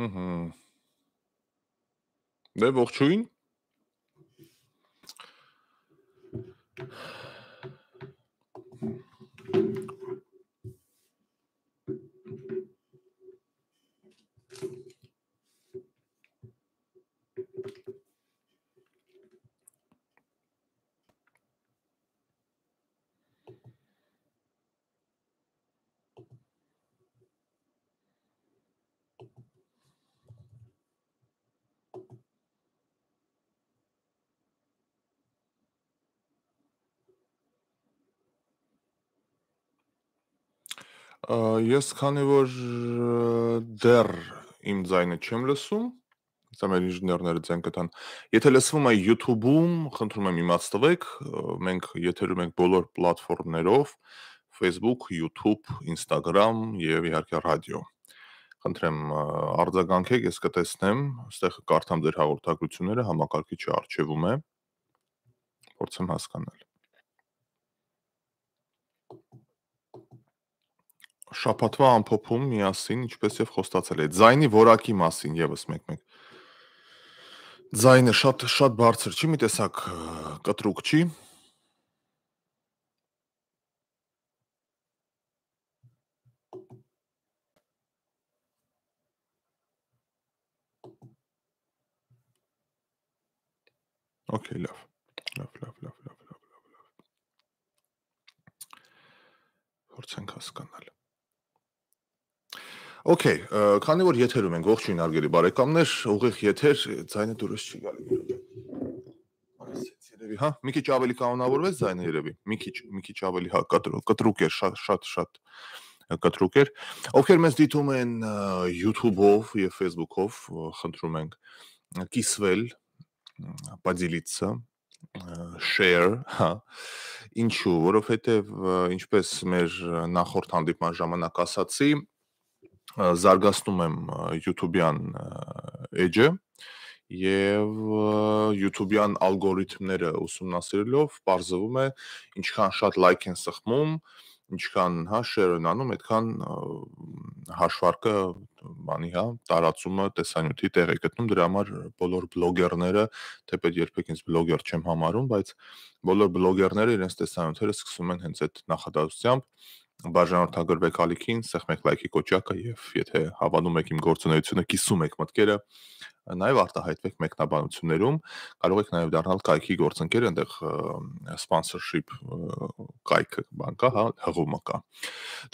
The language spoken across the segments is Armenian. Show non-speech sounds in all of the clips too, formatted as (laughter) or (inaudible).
Ահա։ Դե ողջույն։ Ես քանի որ դեռ իմ ձայնը չեմ լսում, հեսա մեր ինժեներները ձայն կտան։ Եթե լսվում է YouTube-ում, խնդրում եմ իմաց տվեք, մենք եթերում ենք բոլոր պլատֆորմներով՝ Facebook, YouTube, Instagram եւ իհարկե ռադիո։ Խնդրեմ արձագանքեք, ես կտեսնեմ, այստեղ կարդամ ձեր հաղորդագրությունները, համակարգիչը արխիվում է։ Փորձեմ հասկանալ։ շապատվա ամփոփում միասին, ինչպես եւ խոստացել է, ձայնի որակի մասին եւս մեկ-մեկ։ Ձայնը շատ շատ բարձր չի, մի տեսակ կտրուկ չի։ Okay, լավ։ Լավ, լավ, լավ, լավ, լավ, լավ։ Փորձենք հասկանալ։ Okay, քանի որ եթերում ենք ողջույն արգելի բարեկամներ, ուղիղ եթեր, ցայնը դուրս չի գալի գրոջը։ Այսպես երևի, հա, մի քիչ ավելի կանոնավորվեց ցայնը երևի։ Մի քիչ, մի քիչ ավելի հա, կտրուկ էր, շատ շատ շատ կտրուկ էր։ Ովքեր մեզ դիտում են YouTube-ով եւ Facebook-ով, խնդրում ենք կիսվել, поделиться, share, հա։ Ինչու, որովհետեւ ինչպես մեր նախորդ հանդիպման ժամանակ ասացի, զարգացնում եմ YouTube-յան edge-ը եւ YouTube-յան ալգորիթմները ուսումնասիրելով ողջվում է ինչքան շատ լայք են սխմում, ինչքան հա շերն անում, այդքան հաշվարկը բանի հա տարածումը տեսանյութի տեղ է գտնում դրա համար բոլոր բլոգերները թեպետ երբեք ինձ բլոգեր չեմ համարում, բայց բոլոր բլոգերները իրենց տեսանյութերը սկսում են հենց այդ նախադասությամբ բաժանորդագրվեք ալիքին, սեղմեք լայքի կոճակը եւ եթե հավանում եք իմ գործունեությունը, կիսում եք մտքերը, նաեւ արտահայտվեք մեկնաբանություններում, կարող եք նաեւ դառնալ կայքի գործընկեր, այնտեղ sponsorship կայքը բան կա, հա, հղումը կա։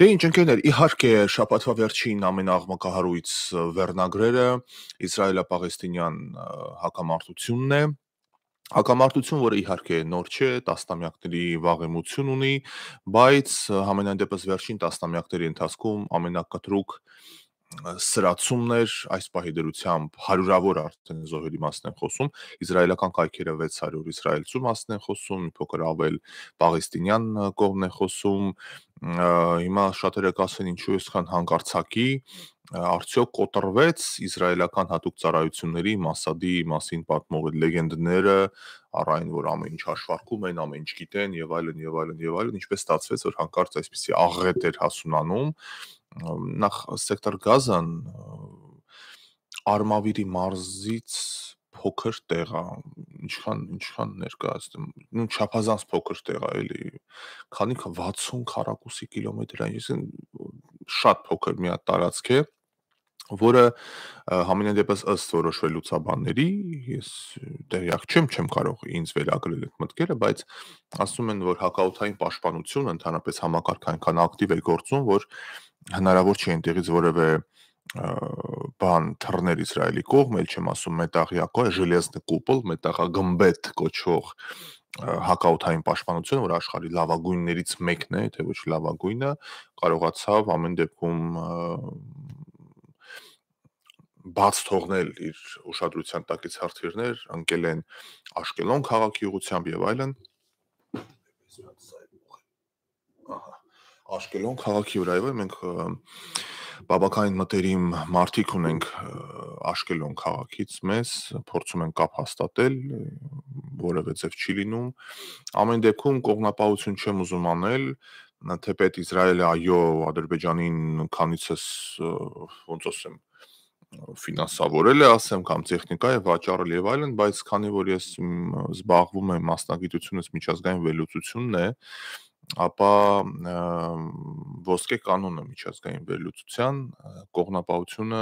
Դե ինչ ընկերներ, իհարկե շաբաթվա վերջին ամենաաղմկահարույց վերնագրերը Իսրայելա-Պաղեստինյան հակամարտությունն է, Հակամարտություն, որը իհարկե նոր չէ, տասնամյակների վաղեմություն ունի, բայց համենայն դեպս վերջին տասնամյակների ընթացքում ամենակտրուկ սրացումներ այս պահի դրությամբ հարյուրավոր արդեն զոհերի մասն են խոսում, իսրայելական կայքերը 600 իսրայելցու մասն են խոսում, մի փոքր ավել պաղեստինյան կողմն է խոսում, հիմա շատերը կասեն ինչու էսքան հանկարծակի արդյոք կոտրվեց իսրայելական հատուկ ծառայությունների մասադի մասին պատմող լեգենդները, առ այն որ ամեն ինչ հաշվարկում են, ամեն ինչ գիտեն եւ այլն եւ այլն եւ այլն, ինչպես ստացվեց, որ հանկարծ այսպիսի աղետ էր հասունանում նախ սեկտոր գազան արմավիրի մարզից փոքր տեղ է ինչքան ինչքան ներկայացնում նույն չափազանց փոքր տեղ է էլի քանի 60 քառակուսի կիլոմետրային իսկ շատ փոքր մի հատ տարածք է որը համենայնդեպս ըստ որոշվել լուսաբանների, ես տեղյակ չեմ, չեմ կարող ինձ վերագրել այդ մտքերը, բայց ասում են, որ հակաօթային պաշտպանությունը ընդհանրապես համակարգ այնքան ակտիվ է գործում, որ հնարավոր չի այնտեղից որևէ բան թռներ Իսրայելի կողմ, ել չեմ ասում մետաղյակո, ժելեզնի կուպլ, մետաղագմբեթ կոչող հակաօթային պաշտպանությունը, որ աշխարհի լավագույններից մեկն է, եթե ոչ լավագույնը, կարողացավ ամեն դեպքում բաց թողնել իր ուշադրության տակից հարթիրներ, անկել են Աշկելոն քաղաքի ուղությամբ եւ այլն։ Ահա Աշկելոն քաղաքի վրա եւ մենք բաբակային մտերիմ մարտիկ ունենք Աշկելոն քաղաքից մեզ փորձում են կապ հաստատել որևէ ձև չի լինում ամեն դեպքում կողնապահություն չեմ ուզում անել թեպետ Իսրայելը այո Ադրբեջանին քանիցս ոնց ասեմ ֆինանսավորել է, ասեմ, կամ տեխնիկա է վաճառել եւ այլն, բայց քանի որ ես զբաղվում եմ մասնագիտությունս միջազգային վերլուծությունն է, ապա ոսկե կանոնը միջազգային վերլուծության կողնապահությունը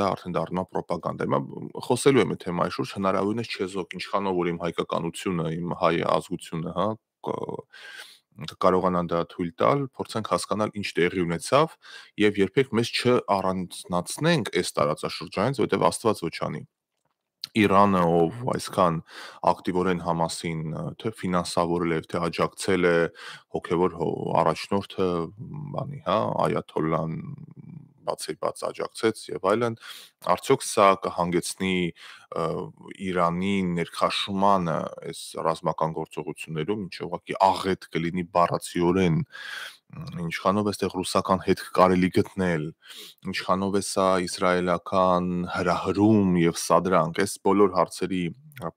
դա արդեն դառնում է ռոպագանդա։ Հիմա խոսելու եմ այդ թեմայի շուրջ, հնարավորինս չեզոք ինչքանով որ իմ հայկականությունը, իմ հայ ազգությունը, հա, կկարողանան դա թույլ տալ, փորձենք հասկանալ ինչ տեղի ունեցավ եւ երբեք մեզ չառանցնացնենք այս տարածաշրջանից, որտեղ Աստված ոչ անի։ Իրանը, ով այսքան ակտիվորեն համասին թե ֆինանսավորել է, թե աջակցել է հոգևոր առաջնորդը, բանի, հա, այաթոլլան բացի բաց աջակցեց եւ այլն, արդյոք սա կհանգեցնի Իրանի ներքաշումանը այս ռազմական գործողություններում, ինչ ուղղակի աղետ կլինի բառացիորեն ինչքանով էստեղ ռուսական հետ կարելի գտնել, ինչքանով է սա իսրայելական հրահրում եւ սադրանք, այս բոլոր հարցերի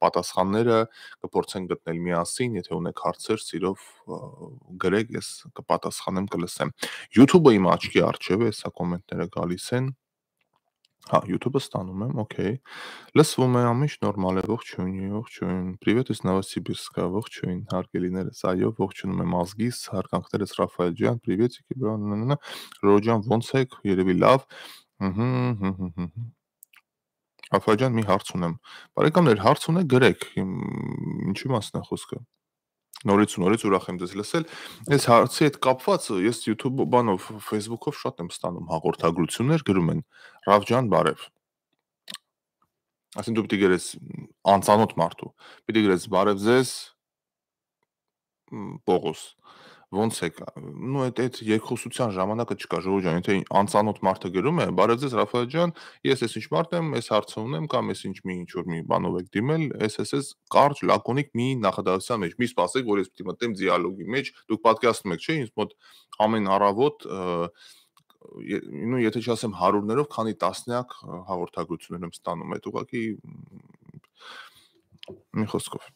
պատասխանները կփորձենք գտնել միասին, եթե ունեք հարցեր, սիրով գրեք, ես կպատասխանեմ, կլսեմ։ YouTube-ը իմ աչքի առջև է, սա կոմենտները գալիս են։ Հա, YouTube-ը ստանում եմ, okay։ Լսվում է ամիշ նորմալ է, ողջույն, ողջույն։ Привет из Новосибирска, ողջույն, հարգելիներս, այո, ողջունում եմ ազգիս, հարկանքներս Ռաֆայել ջան, приветики, բան, նննա, Ռոջան, ո՞նց եք, երևի լավ։ Հհհ, հհհ, հհհ Աֆաջան մի հարց ունեմ։ Բարեկամներ, հարց ունեք գրեք։ Ինչի մասն է խոսքը։ Նորից ու նորից ուրախ եմ ձեզ լսել։ Այս հարցի հետ կապված ես YouTube բանով, Facebook-ով շատ եմ ստանում հաղորդագրություններ գրում են Ռավջան բարև։ Ասին դու պիտի գրես անծանոթ մարդու։ Պիտի գրես բարև ձեզ Պողոս ոնց է նո այդ այդ երկխոսության ժամանակը չկա ժողովուրդ ջան եթե անծանոթ մարդը գրում է բարև ձեզ Ռաֆայել ջան ես ես ինչ մարդ եմ ես հարցը ունեմ կամ ես ինչ մի ինչ որ մի բանով եք դիմել ես ես ես կարճ լակոնիկ մի նախադասության մեջ մի սպասեք որ ես պիտի մտեմ դիալոգի մեջ դուք պատկերացնում եք չէ ինձ մոտ ամեն առավոտ նույն եթե չասեմ հարյուրներով քանի տասնյակ հաղորդագրություններ եմ ստանում այդ ուղղակի մի խոսքով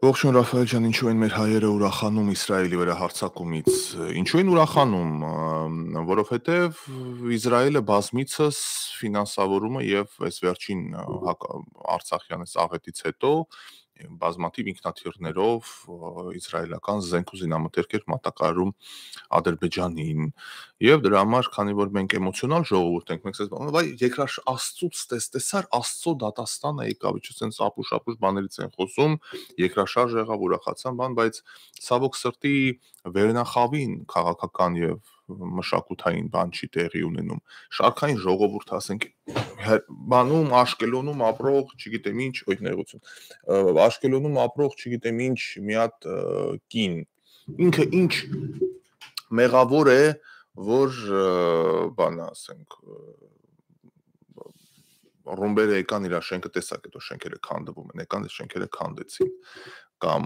Ողջույն Ռաֆայել ջան, ինչու են մեր հայերը ուրախանում Իսրայելի վրա հարձակումից։ Ինչու են ուրախանում, որովհետև Իսրայելը բազմիցս ֆինանսավորումը եւ այս վերջին հա, Արցախյան այս աղետից հետո բազմաթիվ ինքնաթիռներով իսրայելական զենք ու զինամթերքեր մատակարարում Ադրբեջանին եւ դրա համար քանի որ մենք էմոցիոնալ ժողովուրդ ենք մենք ասում վայ երկրաշ աստծուց տես տեսար աստծո դատաստանը եկավ չէ սենց ապուշ-ապուշ բաներից են խոսում երկրաշարժ եղավ ուրախացան բան բայց ցավոք սրտի վերնախավին քաղաքական եւ մշակութային բան չի տեղի ունենում։ Շարքային ժողովուրդ, ասենք, բանում Աշկելոնում ապրող, չգիտեմ ինչ, ոյ նեղություն։ Աշկելոնում ապրող, չգիտեմ ինչ, մի հատ կին։ Ինքը ինչ մեղավոր է, որ բան ասենք ռումբերը եկան իր շենքը տեսակ հետո շենքերը քանդվում են եկան շենքերը քանդեցին կամ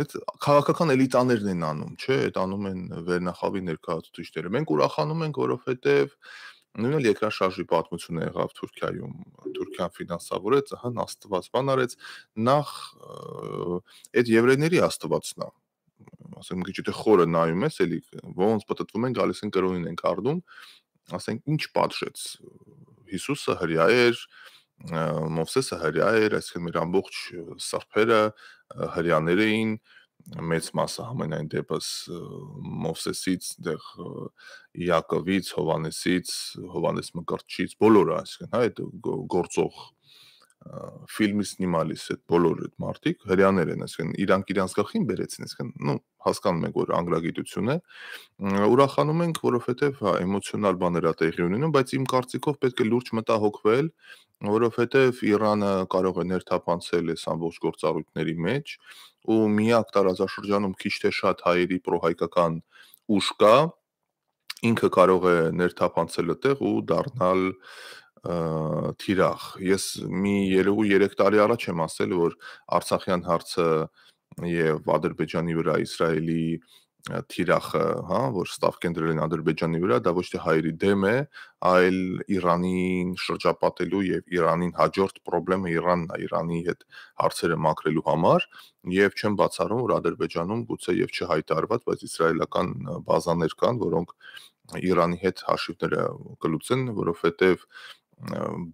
այդ քաղաքական էլիտաներն են անում, չէ, այդ անում են վերնախավի ներկայացուցիչները։ Մենք ուրախանում ենք, որովհետև նույնն էլ երկրաշարժի պատմությունը եղավ Թուրքիայում, Թուրքիան ֆինանսավորեց, հն աստված բան արեց, նախ այդ եվրեյների աստվածն է ասեմ քիչ եթե խորը նայում ես, էլի ոնց պատտվում են, գալիս են կրոնին են կարդում, ասենք ինչ պատժեց Հիսուսը հрья էր, Մովսեսը հрья էր, այսինքն մեր ամբողջ սրբերը հрьяներ էին, մեծ մասը համենայն դեպս Մովսեսից, դեղ Იակովից, Հովանեսից, Հովանես Մկրտչից, բոլորը, այսինքն, հա, այդ գործող ֆիլմի սնիմալիս այդ բոլոր այդ մարդիկ հрьяաներ են, այսինքն իրանք իրանց գլխին բերեցին, այսինքն, ну, հասկանում ենք, որ անգլագիտություն է։ Ուրախանում ենք, որովհետև հա, էմոցիոնալ բաներ է տեղի ունենում, բայց իմ կարծիքով պետք է լուրջ մտահոգվել, որովհետև Իրանը կարող է ներթափանցել այս ամբողջ գործառույթների մեջ ու միակ տարածաշրջանում քիչ թե շատ հայերի պրոհայկական ուժ կա, ինքը կարող է ներթափանցել այդտեղ ու դառնալ թիրախ։ Ես մի 3 տարի առաջ եմ ասել, որ Արցախյան հարցը եւ Ադրբեջանի վրա Իսրայելի թիրախը, հա, որ ստավ կենտրել են Ադրբեջանի վրա, դա ոչ թե հայերի դեմ է, այլ Իրանին շրջապատելու եւ Իրանին հաջորդ խնդրը Իրանն է, Իրանի հետ հարցերը մաքրելու համար, եւ չեմ բացառում, որ Ադրբեջանում գուցե եւ չհայտարված, բայց իսրայելական բազաներ կան, որոնք Իրանի հետ հաշիվները կլուծեն, որովհետեւ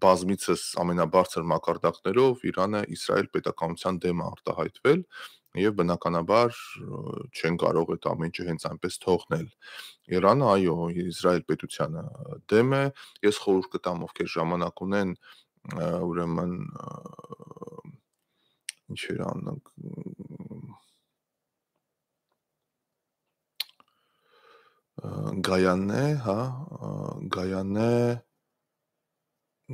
բազմիցս ամենաբարձր մակարդակներով Իրանը Իսրայել պետականության դեմ արտահայտվել եւ բնականաբար չեն կարող այդ ամենը հենց այնպես թողնել։ Իրանը, այո, Իսրայել պետությանը դեմ է։ Ես խորհուրդ կտամ ովքեր ժամանակ ունեն, ուրեմն ինչ էր աննակ Գայանն է, հա, Գայանն է,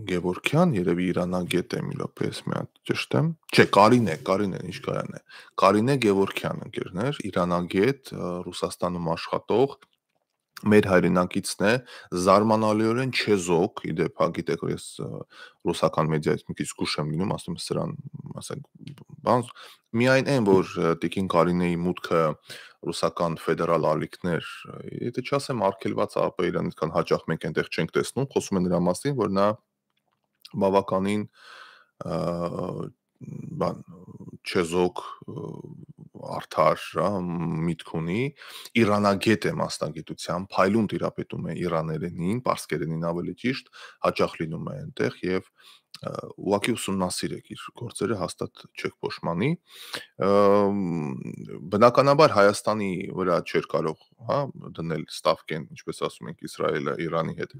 Գևորքյան, երևի Իրանագետ է մի լոպես մի հատ ճշտ եմ։ Չէ, Կարինե, Կարինե, ինչ կարան է։ Կարինե Գևորքյան ընկերներ, Իրանագետ, Ռուսաստանում աշխատող, մեր հայրենակիցն է զարմանալիորեն չեզոք իդեպ հա գիտեք ես ռուսական մեդիայից մի քիչ զգուշ եմ լինում ասում եմ սրան ասենք բան միայն այն որ տիկին կարինեի մուտքը ռուսական ֆեդերալ ալիքներ եթե չասեմ արկելված ապա իրան այդքան հաճախ մենք այնտեղ չենք տեսնում խոսում են նրա մասին որ նա բավականին բան չեզոք արդար, հա, միտք ունի, Իրանագետ է մասնագիտությամբ, փայլուն տիրապետում է իրաներենին, պարսկերենին ավելի ճիշտ, հաճախ լինում է այնտեղ եւ ուղակի ուսումնասիրեք իր գործերը հաստատ չեք փոշմանի։ Բնականաբար Հայաստանի վրա չէր կարող, հա, դնել ստավկեն, ինչպես ասում ենք Իսրայելը Իրանի հետ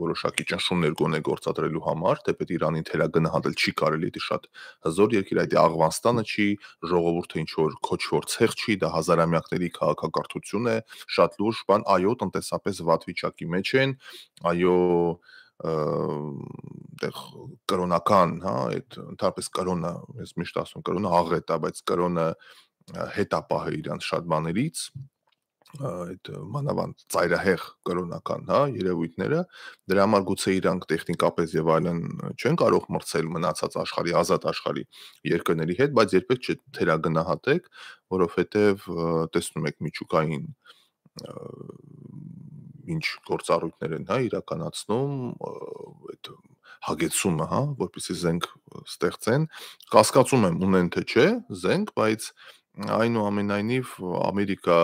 որոշակի ճնշումներ գոնե գործադրելու համար, թեպետ Իրանին թերագնահատել չի կարելի, դա շատ հզոր երկիր, այդ Աղվանստանը չի, ժողովուրդը ինչ որ քոչոր ցեղ չի, դա հազարամյակների քաղաքակրթություն է, շատ լուրջ բան, այո, տնտեսապես վատ վիճակի մեջ են, այո, այդեղ կրոնական, հա, այդ ընդհանրապես կրոնը, ես միշտ ասում կրոնը աղետ է, բայց կրոնը հետապահ է իրանց շատ բաներից, այդ մանավանդ ծայրահեղ կրոնական, հա, երևույթները, դրա համար գուցե իրանք տեխնիկապես եւ այլն չեն կարող մրցել մնացած աշխարհի ազատ աշխարհի երկրների հետ, բայց երբեք չթերագնահատեք, որովհետեւ տեսնում եք միջուկային ինչ գործառույթներ են, հա, իրականացնում այդ հագեցումը, հա, որպեսզի զենք ստեղծեն, կասկածում եմ ունեն թե չէ զենք, բայց և, Այնուամենայնիվ Ամերիկա,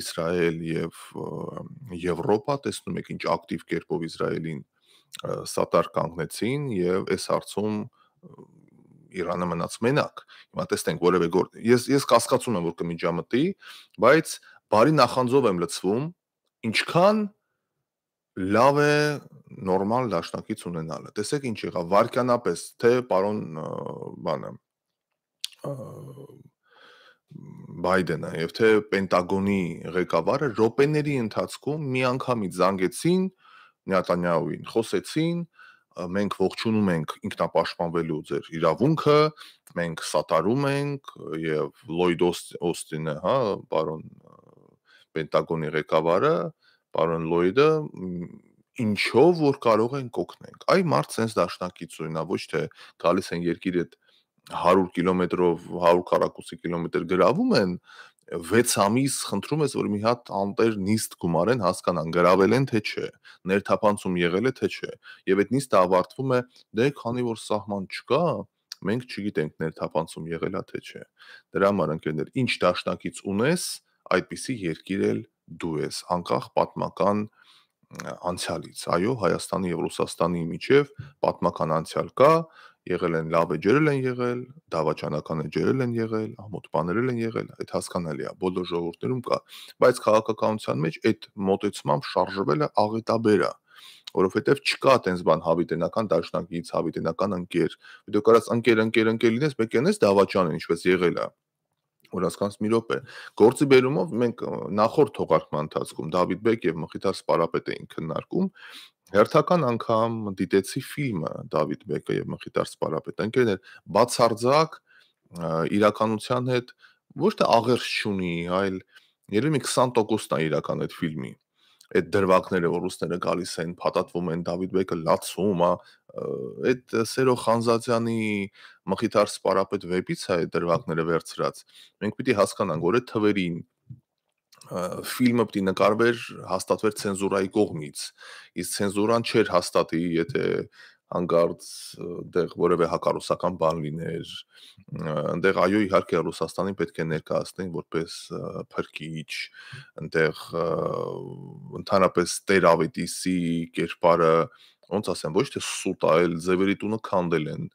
Իսրայել եւ Եվրոպա տեսնում եք ինչ ակտիվ կերպով Իսրայելին սատար կանգնեցին եւ այս հարցում Իրանը մնաց մենակ։ Հիմա տեսնենք որևէ գործ։ Ես ես կասկածում եմ որ կմիջամտի, բայց բարի նախանձով եմ լծվում, ինչքան լավ է նորմալ դաշնակից ունենալը։ Տեսեք ինչ եղավ վարկանապես, թե պարոն բանը Բայդենը եւ թե Պենտագոնի ղեկավարը րոպեների ընթացքում միանգամից զանգեցին Նյատանյահուին, խոսեցին, մենք ողջունում ենք ինքնապաշտպանվելու ձեր իրավունքը, մենք սատարում ենք եւ Լլոյդ Օստինը, հա, պարոն Պենտագոնի ղեկավարը, պարոն Լլոյդը ինչով որ կարող են կօգնենք։ Այ մարդ sense դաշնակիցույնա, ոչ թե գալիս են երկիրը այդ 100 կիլոմետրով 100 քառակուսի կիլոմետր գրավում են 6 ամիս խնդրում ես որ մի հատ անտեր նիստ գումարեն հասկանան գրավել են թե չէ ներթափանցում եղել է թե չէ եւ այդ նիստը ավարտվում է դե քանի որ սահման չկա մենք չգիտենք ներթափանցում եղել է թե չէ դրա համար ընկերներ ինչ դաշնակից ունես այդպիսի երկիր էլ դու ես անկախ պատմական անցյալից այո հայաստանի եւ ռուսաստանի միջև պատմական անցյալ կա եղել են լավ էջերել են եղել, դավաճանական էջերել են եղել, ամոթպաներել են եղել, այդ հասկանալի է, բոլոր ժողովուրդներում կա, բայց քաղաքականության մեջ այդ մոտեցմամբ շարժվելը աղետաբերա որովհետև չկա այտենց բան հավիտենական դաշնակից, հավիտենական ընկեր։ Դու կարաս ընկեր, ընկեր, ընկեր լինես, մեկ ենես դավաճան, ինչպես եղել է հորասկանց մի րոպե։ Գործի բերումով մենք նախորդ թողարկման ընթացքում Դավիթ Բեկ եւ Մխիթար Սպարապետ էին քննարկում, Հերթական անգամ դիտեցի ֆիլմը Դավիթ Բեկը եւ Մխիթար Սպարապետ։ Ընկերներ, բացարձակ իրականության հետ ոչ թե աղերս չունի, այլ երևի մի 20%-ն է իրական այդ ֆիլմի։ Այդ դրվագները, որ ռուսները գալիս են, փաթաթվում են, Դավիթ Բեկը լացում է, այդ Սերո Խանզազյանի Մխիթար Սպարապետ վեպից է այդ դրվագները վերցրած։ Մենք պիտի հասկանանք, որ այդ թվերին ֆիլմը պիտի նկարվեր հաստատվեր ցենզուրայի կողմից իսկ ցենզուրան չէր հաստատի եթե հանգարց դեղ որևէ հակառուսական բան լիներ այնտեղ այո իհարկե ռուսաստանին պետք է ներկայացնեն որպես փրկիչ այնտեղ ընդհանրապես տեր ավետիսի կերպարը ոնց ասեմ ոչ թե սուտ այլ ձևերի տունը քանդել են և,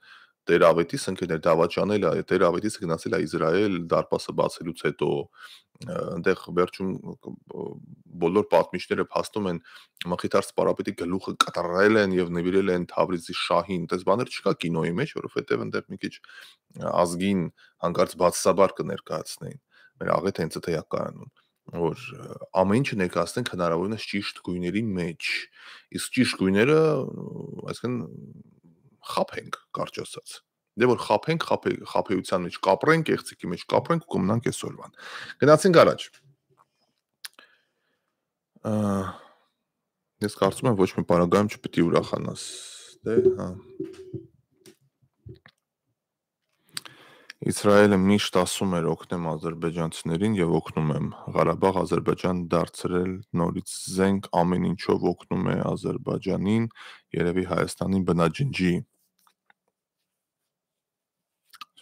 Տեր Ավետիս ընկերներ դավաճանել է, Տեր Ավետիսը գնացել է Իսրայել դարպասը բացելուց հետո այնտեղ վերջում բոլոր պատմիչները փաստում են Մխիթարս Պարապետի գլուխը կտրել են եւ նվիրել են Թավրիզի շահին։ Այս բաներ չկա կինոյի մեջ, որովհետեւ այնտեղ մի քիչ ազգին հանկարծ բացասաբար կներկայացնեին։ Մեր աղետ հենց այդ է կայանում որ ամեն ինչը ներկայացնենք հնարավորինս ճիշտ գույների մեջ։ Իսկ ճիշտ գույները, այսինքն խափենք, կարճ ասած։ Դե որ խափենք, խափե խափեության մեջ կապրենք, եղցիկի մեջ կապրենք ու կմնանք այսօրվան։ Գնացինք առաջ։ Ա ես կարծում եմ ոչ մի բարագայում չպետք է ուրախանաս։ Դե, հա։ Իսրայելը միշտ ասում էր օգնեմ ադրբեջանցիներին եւ օգնում եմ։ Ղարաբաղ Ադրբեջան դարձրել նորից զենք ամեն ինչով օգնում է Ադրբեջանին, երևի Հայաստանի բնաջնջի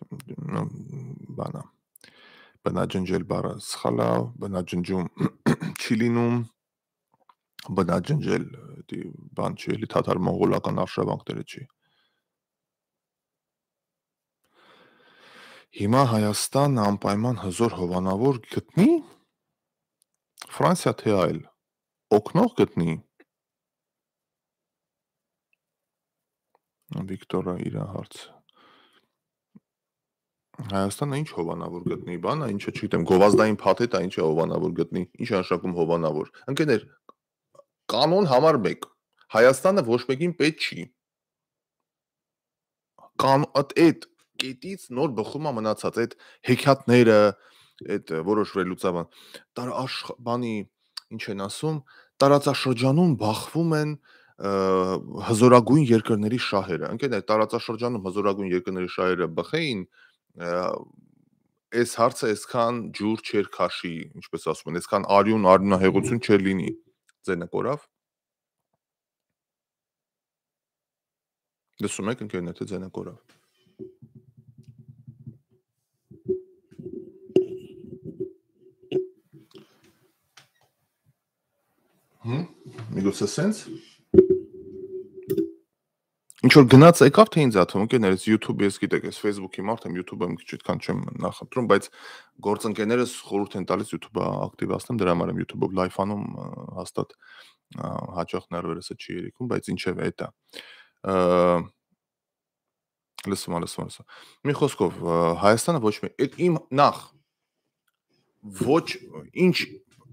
բանա բնաջնջել բառը սխալա, բնաջնջում (clears throat) չի լինում, բնաջնջել դի բան չի, էլի թաթար մոնղոլական արշավանքները չի։ Հիմա Հայաստանն անպայման հզոր հովանավոր գտնի Ֆրանսիա թե այլ օկնող գտնի Վիկտորը իր հարցը Հայաստանը ինչ հովանավոր գտնի, բանա, ինչը չգիտեմ, գովազդային փաթեթ է, ինչը հովանավոր գտնի, ինչ անշակում հովանավոր։ Ընկերներ, կանոն համար 1 Հայաստանը ոչ մեկին պետք չի։ Կան այդ կետից նոր բխում է մնացած այդ հեքիաթները, այդ որոշվելուց ավան։ Տար բանի ինչ են ասում, տարածաշրջանում բախվում են հզորագույն երկրների շահերը։ Ընկերներ, տարածաշրջանում հզորագույն երկրների շահերը բխեին, այս հարցը այսքան ջուր չեր քաշի, ինչպես ասում են, այսքան արյուն արյունահեղություն չէր լինի ձեր նկորավ։ Լսում եք ընկերներ թե ձեր նկորավ։ Հմ, միգուցե sense ինչ որ գնաց եկավ թե ինձ աթում ընկերներս YouTube-ը ես գիտեք, ես Facebook-ի մարդ եմ, YouTube-ը իմ քիչ այդքան չեմ նախընտրում, բայց գործընկերներս խորհուրդ են տալիս YouTube-ը ակտիվացնեմ, դրա համար եմ YouTube-ով լայֆ անում հաստատ հաճախ ներվերսը չի երիկում, բայց ինչև է դա։ Ա լսում եմ, լսում եմ։ Մի խոսքով Հայաստանը ոչ մի իմ նախ ոչ ինչ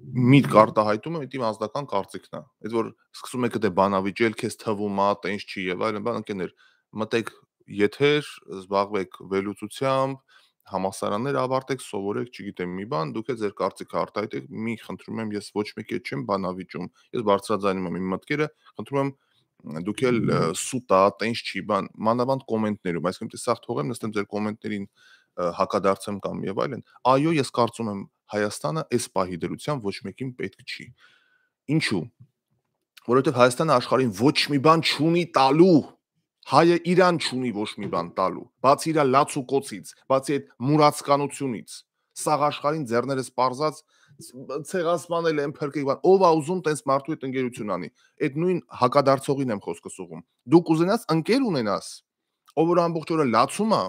միտք արտահայտումը իմ անձնական կարծիքն է։ Այդ որ սկսում եք դե բանավիճել, քեզ թվում է, տենց չի եւ այլն, բան ընկերներ, մտեք եթեր, զբաղվեք վերլուծությամբ, համասարաններ ավարտեք, սովորեք, չգիտեմ, մի բան, դուք է ձեր կարծիքը արտահայտեք, մի խնդրում եմ, ես ոչ մեկի չեմ բանավիճում։ Ես բարձրաձայնում եմ իմ մտքերը, խնդրում եմ դուք էլ սուտա, տենց չի բան, մանավանդ կոմենտներում, այսինքն թե սա թողեմ, նստեմ ձեր կոմենտներին հակադարձեմ կամ եւ այլն։ Այո, ես կարծում եմ Հայաստանը այս պահի դրությամբ ոչ մեկին պետք չի։ Ինչու՞։ Որովհետև Հայաստանը աշխարհին ոչ մի բան չունի տալու։ Հայը իրան չունի ոչ մի բան տալու, բացի իր լացու կոցից, բացի այդ մուրացկանությունից։ Սաղ աշխարհին ձեռներս པարզած ցեղասմանել են փրկել բան ով ա ուզում տենց մարդու հետ ընկերություն անի այդ նույն հակադարձողին եմ խոսքս ուղում դու կուզենաս ընկեր ունենաս ով որ ամբողջ օրը լացում ա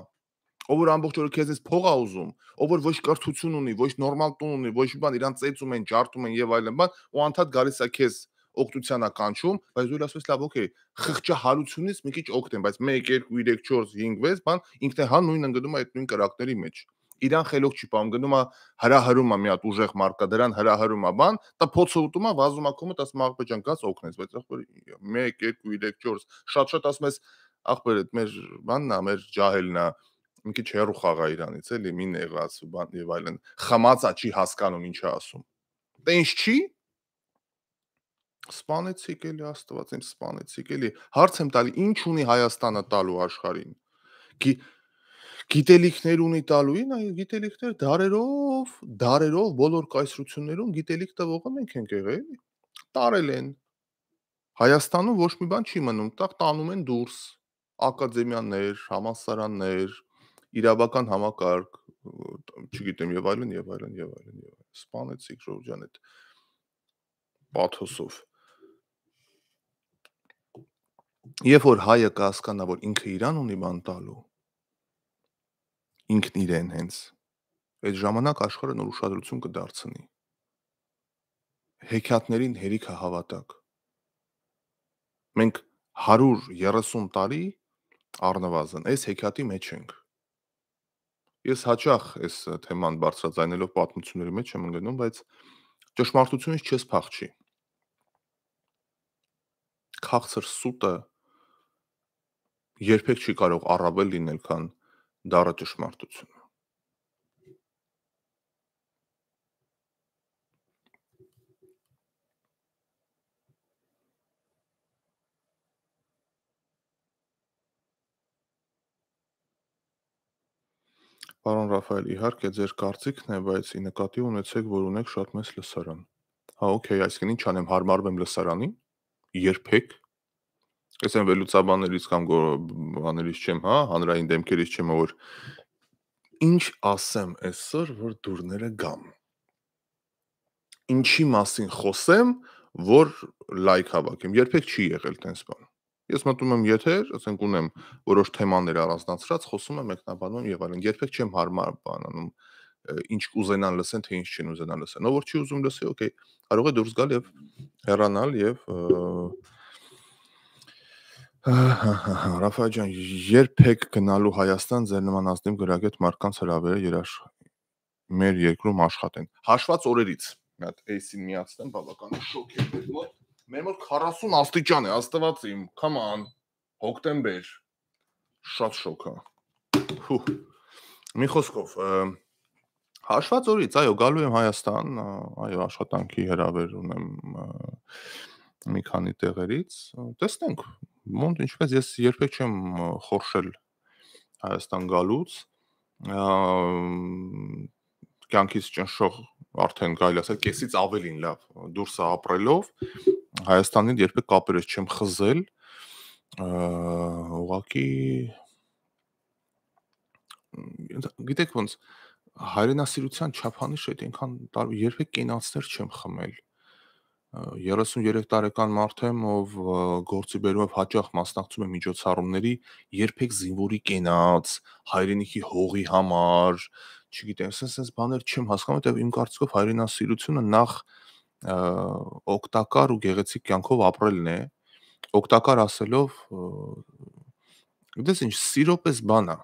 ով որ ամբողջ օրը քեզից փող է ուզում, ով որ ոչ կրթություն ունի, ոչ նորմալ տուն ունի, ոչ բան, իրան ծեծում են, ջարդում են եւ այլն բան, ու անդադ գալիս է քեզ օգտության է կանչում, բայց դու ասես լավ, օքեյ, խղճահարությունից մի քիչ օգտեմ, բայց 1 2 3 4 5 6 բան ինքնե հա նույնն ընկնում է այդ նույն կրակների մեջ իրան խելոք չի պահում գնում է հրահարում է մի հատ ուժեղ մարկա դրան հրահարում է բան տփոցը ուտում է վազում է կոմը ասում աղբեջան գած օգնես բայց ախպեր 1 2 3 4 շատ շատ ասում ես ախպեր այդ մեր բանն է մեր ջահելն է մի քիչ հեռու խաղա Իրանից էլի մի նեղաց ու բան եւ այլն խմածա չի հասկանում ինչ է ասում դե ինչ չի սպանեցիք էլի աստված իմ սպանեցիք էլի հարց եմ տալի ինչ ունի Հայաստանը տալու աշխարհին գի գիտելիքներ ունի տալու ին այ գիտելիքներ դարերով դարերով բոլոր կայսրություններում գիտելիք տվողը մենք ենք եղել տարել են Հայաստանում ոչ մի բան չի մնում տակ տանում են դուրս ակադեմիաներ, համալսարաններ, իրավական համակարգ, չգիտեմ, եւ այլն, եւ այլն, եւ այլն, եւ այլն։ Սպանեցիք Ժորժան այդ պաթոսով։ Երբ որ հայը կհասկանա, որ ինքը իրան ունի բան տալու, ինքն իրեն հենց այդ ժամանակ աշխարհը նոր ուշադրություն կդարձնի հեքիաթներին հերիքը հավատակ։ Մենք 130 տարի առնվազն այս հեքիաթի մեջ ենք ես հաճախ այս թեման բարձրաձայնելով պատմությունների մեջ եմ ընկնում, բայց ճշմարտությունից չես փախչի։ Քաղցր սուտը երբեք չի կարող առավել լինել, քան դառը ճշմարտությունը։ Պարոն Ռաֆայել, իհարկե ձեր կարծիքն է, բայց ի նկատի ունեցեք, որ ունեք շատ մեծ լսարան։ Հա, օքեյ, այսինքն ի՞նչ անեմ, հարմարվեմ լսարանին։ Երբեք Ես այն վերլուծաբաններից կամ բաներից չեմ, հա, հանրային դեմքերից չեմ, որ ինչ ասեմ այսօր, որ դուրները գամ։ Ինչի մասին խոսեմ, որ լայք հավաքեմ։ Երբեք չի եղել տենց բան։ Ես մտնում եմ եթեր, ասենք ունեմ որոշ թեմաներ առանձնացրած, խոսում եմ, մեկնաբանում եւ այլն։ Երբեք չեմ հարմար բանանում ինչ կուզենան լսեն, թե ինչ չեն ուզենան լսեն։ Ով որ չի ուզում լսի, օքեյ, կարող է դուրս գալ եւ հեռանալ եւ Ռաֆայել ջան, երբեք գնալու Հայաստան ձեր նման ազնիվ գրագետ մարդկանց հրավերը երաշ մեր երկրում աշխատեն։ Հաշված օրերից մի հատ էյսին միացնեմ, բավական շոկ եմ մոտ։ Մեր մոտ 40 աստիճան է, աստված իմ, come on, հոկտեմբեր։ Շատ շոկ է։ Մի խոսքով, հաշված օրից, այո, գալու եմ Հայաստան, այո, աշխատանքի հրավեր ունեմ մի քանի տեղերից։ Տեսնենք, ոնց ինչպես ես երբեք չեմ խորշել Հայաստան գալուց կյանքից ճնշող արդեն գալի ասել, կեսից ավելին լավ դուրս է ապրելով, Հայաստանին երբեք կապերս չեմ խզել։ Ուղղակի գիտեք ոնց հայրենասիրության չափանիշը այդ այնքան երբեք կենացներ չեմ խմել։ 33 տարեկան մարդ եմ, ով գործի բերումով հաճախ մասնակցում է միջոցառումների, երբեք զինվորի կենաց, հայրենիքի հողի համար, չգիտեմ, sense sense բաներ չեմ հասկանում, որտեղ իմ կարծիքով հայրենասիրությունը նախ և օգտակար ու գեղեցիկ կյանքով ապրելն է օգտակար ասելով դες ինչ սիրո պես բան է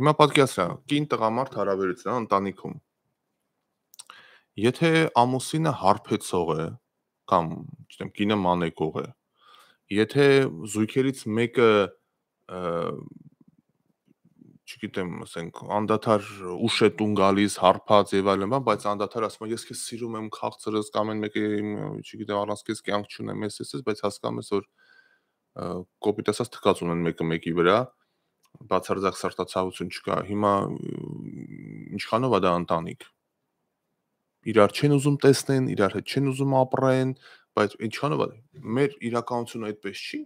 հիմա պատկերացրա կին տղամարդ հարաբերություն ընտանիքում եթե ամուսինը հարբեցող է կամ չգիտեմ կինը մանեկող է եթե զույգերից մեկը չգիտեմ, ասենք, անդադար ուշետուն գալիս, հարփած եւ այլն, բայց անդադար ասում ես քեզ սիրում եմ, քաղցրս կամ այն մեկը, չգիտեմ, առանց քեզ կյանք չունեմ, ես ես, բայց հասկանում ես, որ կոպիտ ասած թկած ունեն մեկը մեկի վրա, բացարձակ սարտացահություն չկա։ Հիմա ինչքանով է դա ընտանիք։ Իրար չեն ուզում տեսնեն, իրար հետ չեն ուզում ապրեն, բայց ինչքանով է։ Մեր իրականությունը այդպես չի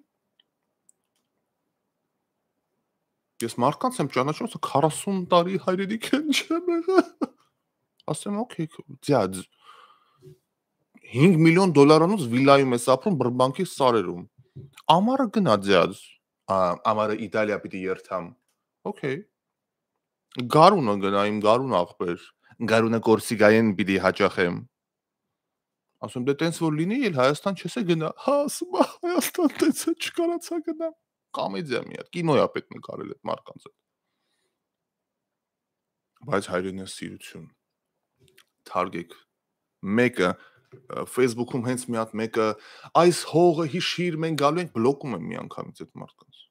Ես մարդկանց եմ ճանաչում, ասա 40 տարի հայրենիք են չեմ եղել։ Ասեմ, օքեյ, ձյաձ 5 միլիոն դոլարանոց վիլայում ես ապրում Բրբանկի սարերում։ Ամառը գնա ձյաձ։ Ամառը Իտալիա պիտի երթամ։ Օքեյ։ Գարունը գնա իմ գարուն ախպեր։ Գարունը Կորսիկայեն պիտի հաճախեմ։ Ասում դե տենց որ լինի, էլ Հայաստան չես է գնա։ Հա, ասում Հայաստան տենց չկարացա գնա կոմեդիա մի հատ, կինոյա պետք նկարել այդ մարդկանց հետ։ Բայց հայրենասիրություն թարգեք մեկը Facebook-ում հենց մի հատ մեկը այս հողը հիշիր մենք գալու ենք բլոկում եմ մի անգամից այդ մարդկանց։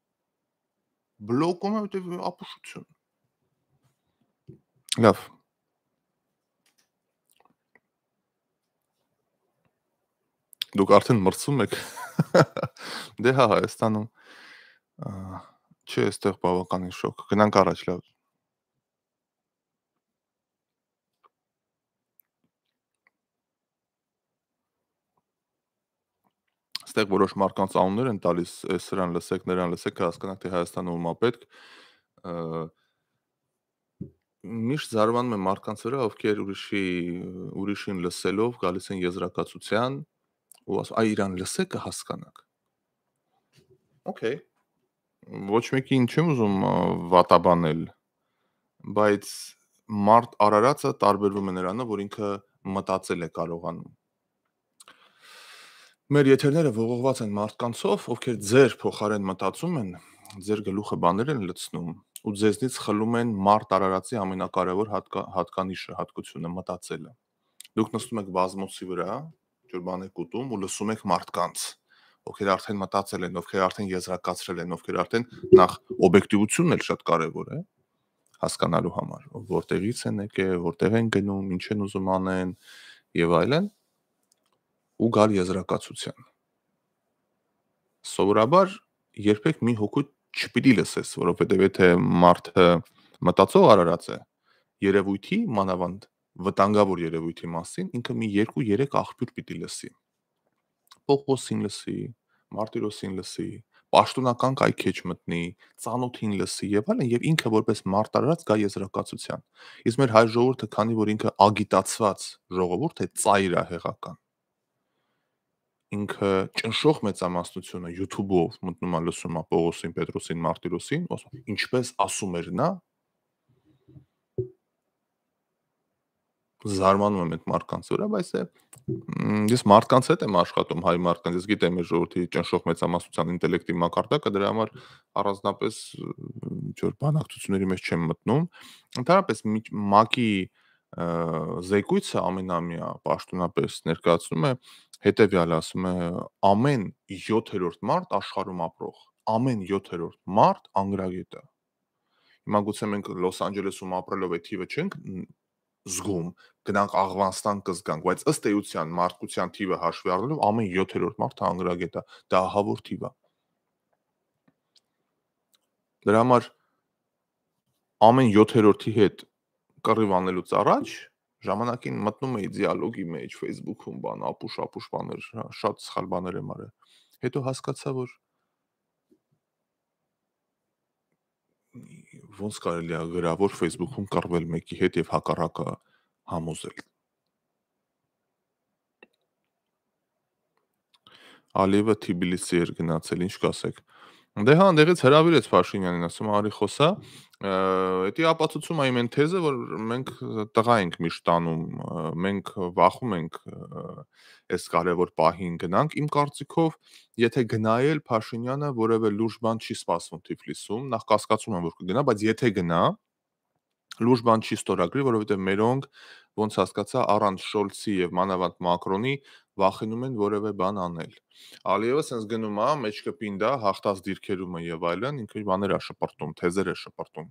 Բլոկում եմ որտեվ ապուշություն։ Լավ։ Դուք արդեն մրցում եք։ (laughs) Դե հա Հայաստանում Չէ, այստեղ բավականին շոկ։ Գնանք առաջ, լավ։ Այստեղ որոշ մարկանց անուններ են տալիս, սրան լսեք, նրան լսեք, հասկանաք թե Հայաստանը ում է պետք։ Միշտ զարմանում եմ մարկանց վրա, ովքեր ուրիշի ուրիշին լսելով գալիս են եզրակացության ու ասում, այ իրան լսեք, հասկանաք։ Okay ոչ մեկին չեմ ուզում վատաբանել, բայց մարդ Արարածը տարբերվում է նրանով, որ ինքը մտածել է կարողանում։ Մեր եթերները ողողված են մարդկանցով, ովքեր ձեր փոխարեն մտածում են, ձեր գլուխը բաներ են լցնում ու ձեզնից խլում են մարդ Արարածի ամենակարևոր հատկա, հատկանիշը, հատկությունը՝ մտածելը։ Դուք նստում եք բազմոցի վրա, ջրբաներ կուտում ու լսում եք մարդկանց ովքեր արդեն մտածել են, ովքեր արդեն եզրակացրել են, ովքեր արդեն նախ օբյեկտիվությունն էլ շատ կարևոր է հասկանալու համար, որտեղից են եկել, որտեղ են գնում, ինչ են ուզում անեն եւ այլն ու գալ եզրակացության։ Սովորաբար երբեք մի հոգու չպիտի լսես, որովհետեւ եթե մարդը մտածող արարած է երևույթի մանավանդ վտանգավոր երևույթի մասին, ինքը մի 2-3 աղբյուր պիտի լսի։ Պողոսին լսի, Մարտիրոսին լսի, պաշտոնական կայքեջ մտնի, ծանոթին լսի եւ այլն եւ ինքը որպես մարտարարած գա եզրակացության։ Իսկ մեր հայ ժողովուրդը, քանի որ ինքը ագիտացված ժողովուրդ է, ծայր է հեղական ինքը ճնշող մեծամասնությունը YouTube-ով մտնում է լսում է Պողոսին, Պետրոսին, Մարտիրոսին, ասում ինչպես ասում էր նա, զարմանում եմ այդ մարդկանց վրա, բայց է ես մարդկանց հետ եմ աշխատում, հայ մարդկանց, ես գիտեմ այս ժողովրդի ճնշող մեծամասնության ինտելեկտի մակարդակը, դրա համար առանձնապես ինչ-որ բանակցությունների մեջ չեմ մտնում։ Ընդհանրապես մակի զեկույցը ամենամյա պաշտոնապես ներկայացնում է հետեւյալը, ասում է ամեն 7-րդ մարդ աշխարհում ապրող, ամեն 7-րդ մարդ անգրագետ է։ Հիմա գուցե մենք Լոս Անջելեսում ապրելով է թիվը չենք զգում, գնանք Աղվանստան կզգանք, բայց ըստ էության մարդկության թիվը հաշվի առնելով ամեն 7-րդ մարդը հանգրագետ է, դա ահավոր թիվ է։ Դրա համար ամեն 7-րդի հետ կռիվանելուց առաջ ժամանակին մտնում էի դիալոգի մեջ Facebook-ում բան, ապուշ-ապուշ բաներ, շատ սխալ բաներ եմ արել։ Հետո հասկացա, որ ոնց կարելի է գրավոր Facebook-ում կռվել մեկի հետ եւ հակառակը համոզել։ Ալիևը Թբիլիսի էր գնացել, ինչ կասեք։ Դե հա, այնտեղից հրավիրեց Փաշինյանին, ասում արի խոսա։ Էդի ապացուցում այն այն թեզը, որ մենք տղա ենք միշտ տանում, մենք վախում ենք այս կարևոր պահին գնանք։ Իմ կարծիքով, եթե գնայել Փաշինյանը որևէ լուրջ բան չի սպասվում Թիֆլիսում, նախ կասկածում եմ, որ կգնա, բայց եթե գնա, լուրջ բան չի ստորագրի, որովհետև մերոնք ոնց հասկացա առանց Շոլցի եւ մանավանդ Մակրոնի վախենում են որևէ բան անել։ Ալիևը sense գնում է, մեջքը պինդա, հաղթած դիրքերում է եւ այլն, ինքը բաներ է շփորտում, թեզեր է շփորտում։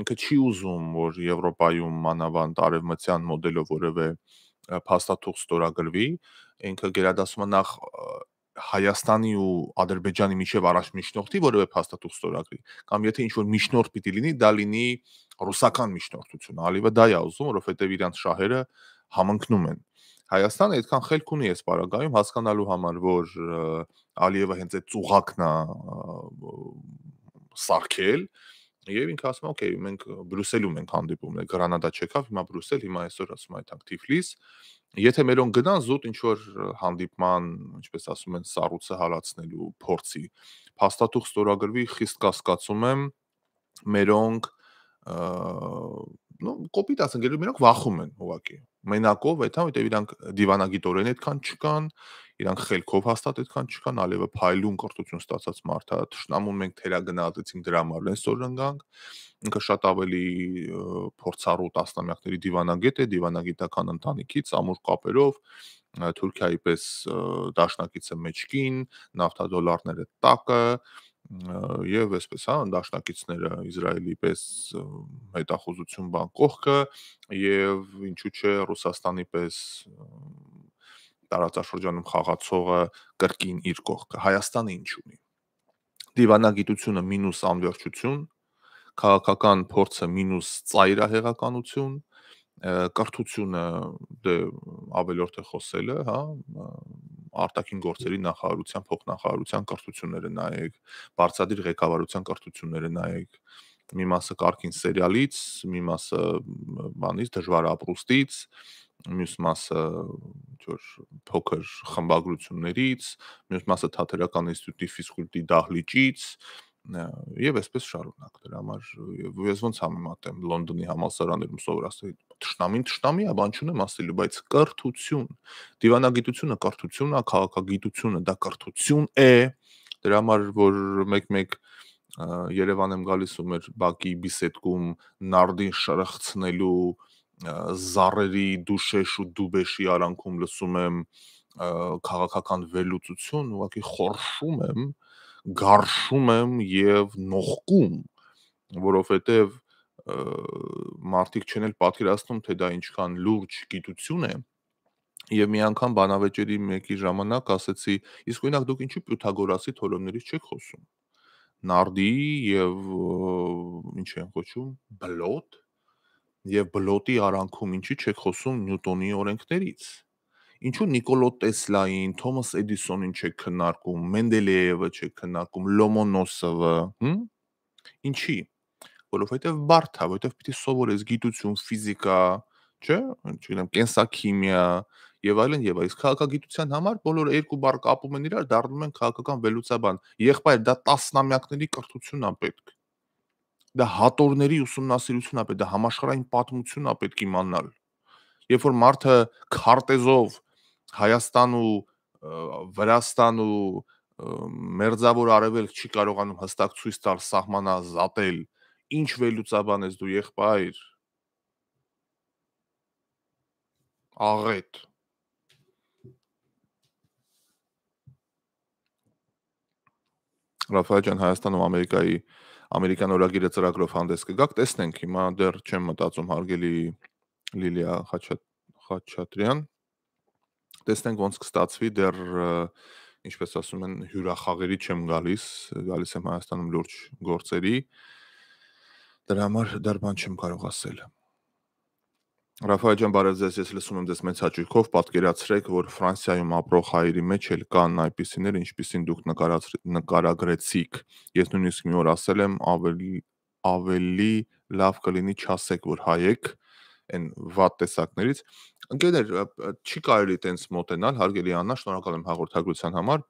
Ինքը չի ուզում, որ Եվրոպայում մանավանդ արևմտյան մոդելով որևէ փաստաթուղթ ստորագրվի, ինքը գերադասում է նախ Հայաստանի ու Ադրբեջանի միջև առաջ միջնորդի որևէ փաստաթուղթ ստորագրի կամ եթե ինչ որ միջնորդ պիտի լինի դա լինի ռուսական միջնորդություն ալիվը դա է ուզում որովհետև իրանց շահերը համընկնում են Հայաստանը այդքան խելք ունի այս պարագայում հասկանալու համար, որ Ալիևը հենց այդ ծուղակն է սարքել եւ ինքը ասում է, օքեյ, մենք Բրյուսելում ենք հանդիպումներ, Գրանադա չեկավ, հիմա Բրյուսել, հիմա այսօր ասում այդանք Թիֆլիս։ Եթե մերոն գնան զուտ ինչ որ հանդիպման, ինչպես ասում են, սառույցը հալածնելու փորձի, փաստաթուղթ ստորագրվի, խիստ կասկածում եմ, մերոնք նո կոպիտ ասենք, երբ մերոնք վախում են ուղակի, մենակով է, թե որտեվ իրանք դիվանագիտորեն այդքան չկան, իրանք խելքով հաստատ այդքան չկան, ալևը փայլուն կրթություն ստացած մարդ է, ճշնամուն մենք թերագնահատեցինք դրա համար լեն սորնգանք, ինքը շատ ավելի փորձառու տասնամյակների դիվանագետ է, դիվանագիտական ընտանիքից, ամուր կապերով, Թուրքիայի պես դաշնակիցը մեջքին, նավթադոլարները տակը, եւ այսպես հա դաշնակիցները Իսրայելի պես հետախուզություն բան կողքը եւ ինչու՞ չէ Ռուսաստանի պես տարածաշրջանում խաղացողը կրկին իր կողքը Հայաստանը ինչ ունի դիվանագիտությունը մինուս անվերջություն քաղաքական փորձը մինուս ծայրահեղականություն կրթությունը դե ավելորդ է խոսելը, հա, արտաքին գործերի նախարարության, փոխնախարարության կրթությունները նայեք, բարձրադիր ղեկավարության կրթությունները նայեք, մի մասը կարգին սերիալից, մի մասը բանից, դժվար ապրուստից, մյուս մասը ինչ-որ փոքր խմբագրություններից, մյուս մասը թատերական ինստիտուտի ֆիզկուլտի դահլիճից, եւ այսպես շարունակ դրա համար ես ոնց համեմատեմ Լոնդոնի համալսարաներում սովորածի ճշտամին ճշտամի է բան չունեմ ասելու բայց կրթություն դիվանագիտությունը կրթությունն է քաղաքագիտությունը դա կրթություն է դրա համար որ մեկ-մեկ Երևան եմ գալիս ու մեր բակի բիսեդկում նարդին շարախցնելու զառերի դուշեշ ու դուբեշի արանքում լսում եմ քաղաքական վերլուծություն, ուղղակի խորշում եմ, գարշում եմ եւ նողկում, որովհետեւ մարդիկ չեն էլ պատկերացնում, թե դա ինչքան լուրջ գիտություն է։ Եվ մի անգամ բանավեճերի մեկի ժամանակ ասեցի, իսկ օրինակ դուք ինչու Պյութագորասի թորոմներից չեք խոսում։ Նարդի եւ ինչ են խոսում, բլոտ եւ բլոտի արանքում ինչի՞ չեք խոսում Նյուտոնի օրենքներից։ Ինչու Նիկոլո Տեսլային, Թոմաս Էդիսոնին չեք քննարկում, Մենդելեևը չեք քննարկում, Լոմոնոսովը, հմ? Ինչի? Որովհետև բարդ է, որովհետև պիտի սովորես գիտություն, ֆիզիկա, չէ՞, չգիտեմ, կենսաքիմիա եւ այլն եւ այս քաղաքագիտության համար բոլոր երկու բառ կապում են իրար, դառնում են քաղաքական վերլուծաբան։ Եղբայր, դա տասնամյակների կրթությունն է պետք։ Դա հատորների ուսումնասիրությունն է պետք, դա համաշխարհային պատմությունն է պետք իմանալ։ Երբ որ մարդը քարտեզով Հայաստան ու Վրաստան ու մերձավոր արևելք չի կարողանում հստակ ցույց տալ սահմանազատել ինչ վելուցաբան ես դու եղբայր աղետ Ռաֆայել ջան Հայաստանում Ամերիկայի Ամերիկյան օրագիրը ծրագրով հանդես կգաք, տեսնենք հիմա դեռ չեմ մտածում հարգելի Լիլիա Խաչատրյան տեսնենք ոնց կստացվի դեռ ինչպես ասում են հյուրախաղերի չեմ գալիս, գալիս եմ Հայաստանում լուրջ գործերի։ Դրա համար դեռ բան չեմ կարող ասել։ Ռաֆայել ջան, բարև ձեզ, ես լսում եմ ձեզ մեծ հաճույքով։ Պատկերացրեք, որ Ֆրանսիայում ապրող հայերի մեջ էլ կան այդպիսիներ, ինչպիսին դուք նկարած նկարագրեցիք։ Ես նույնիսկ մի օր ասել եմ, ավելի ավելի լավ կլինի չասեք, որ հայ եք, այն վատ տեսակներից։ Ընկերներ, չի կարելի տենց մոտենալ, հարգելի Աննա, շնորհակալ եմ հաղորդագրության համար։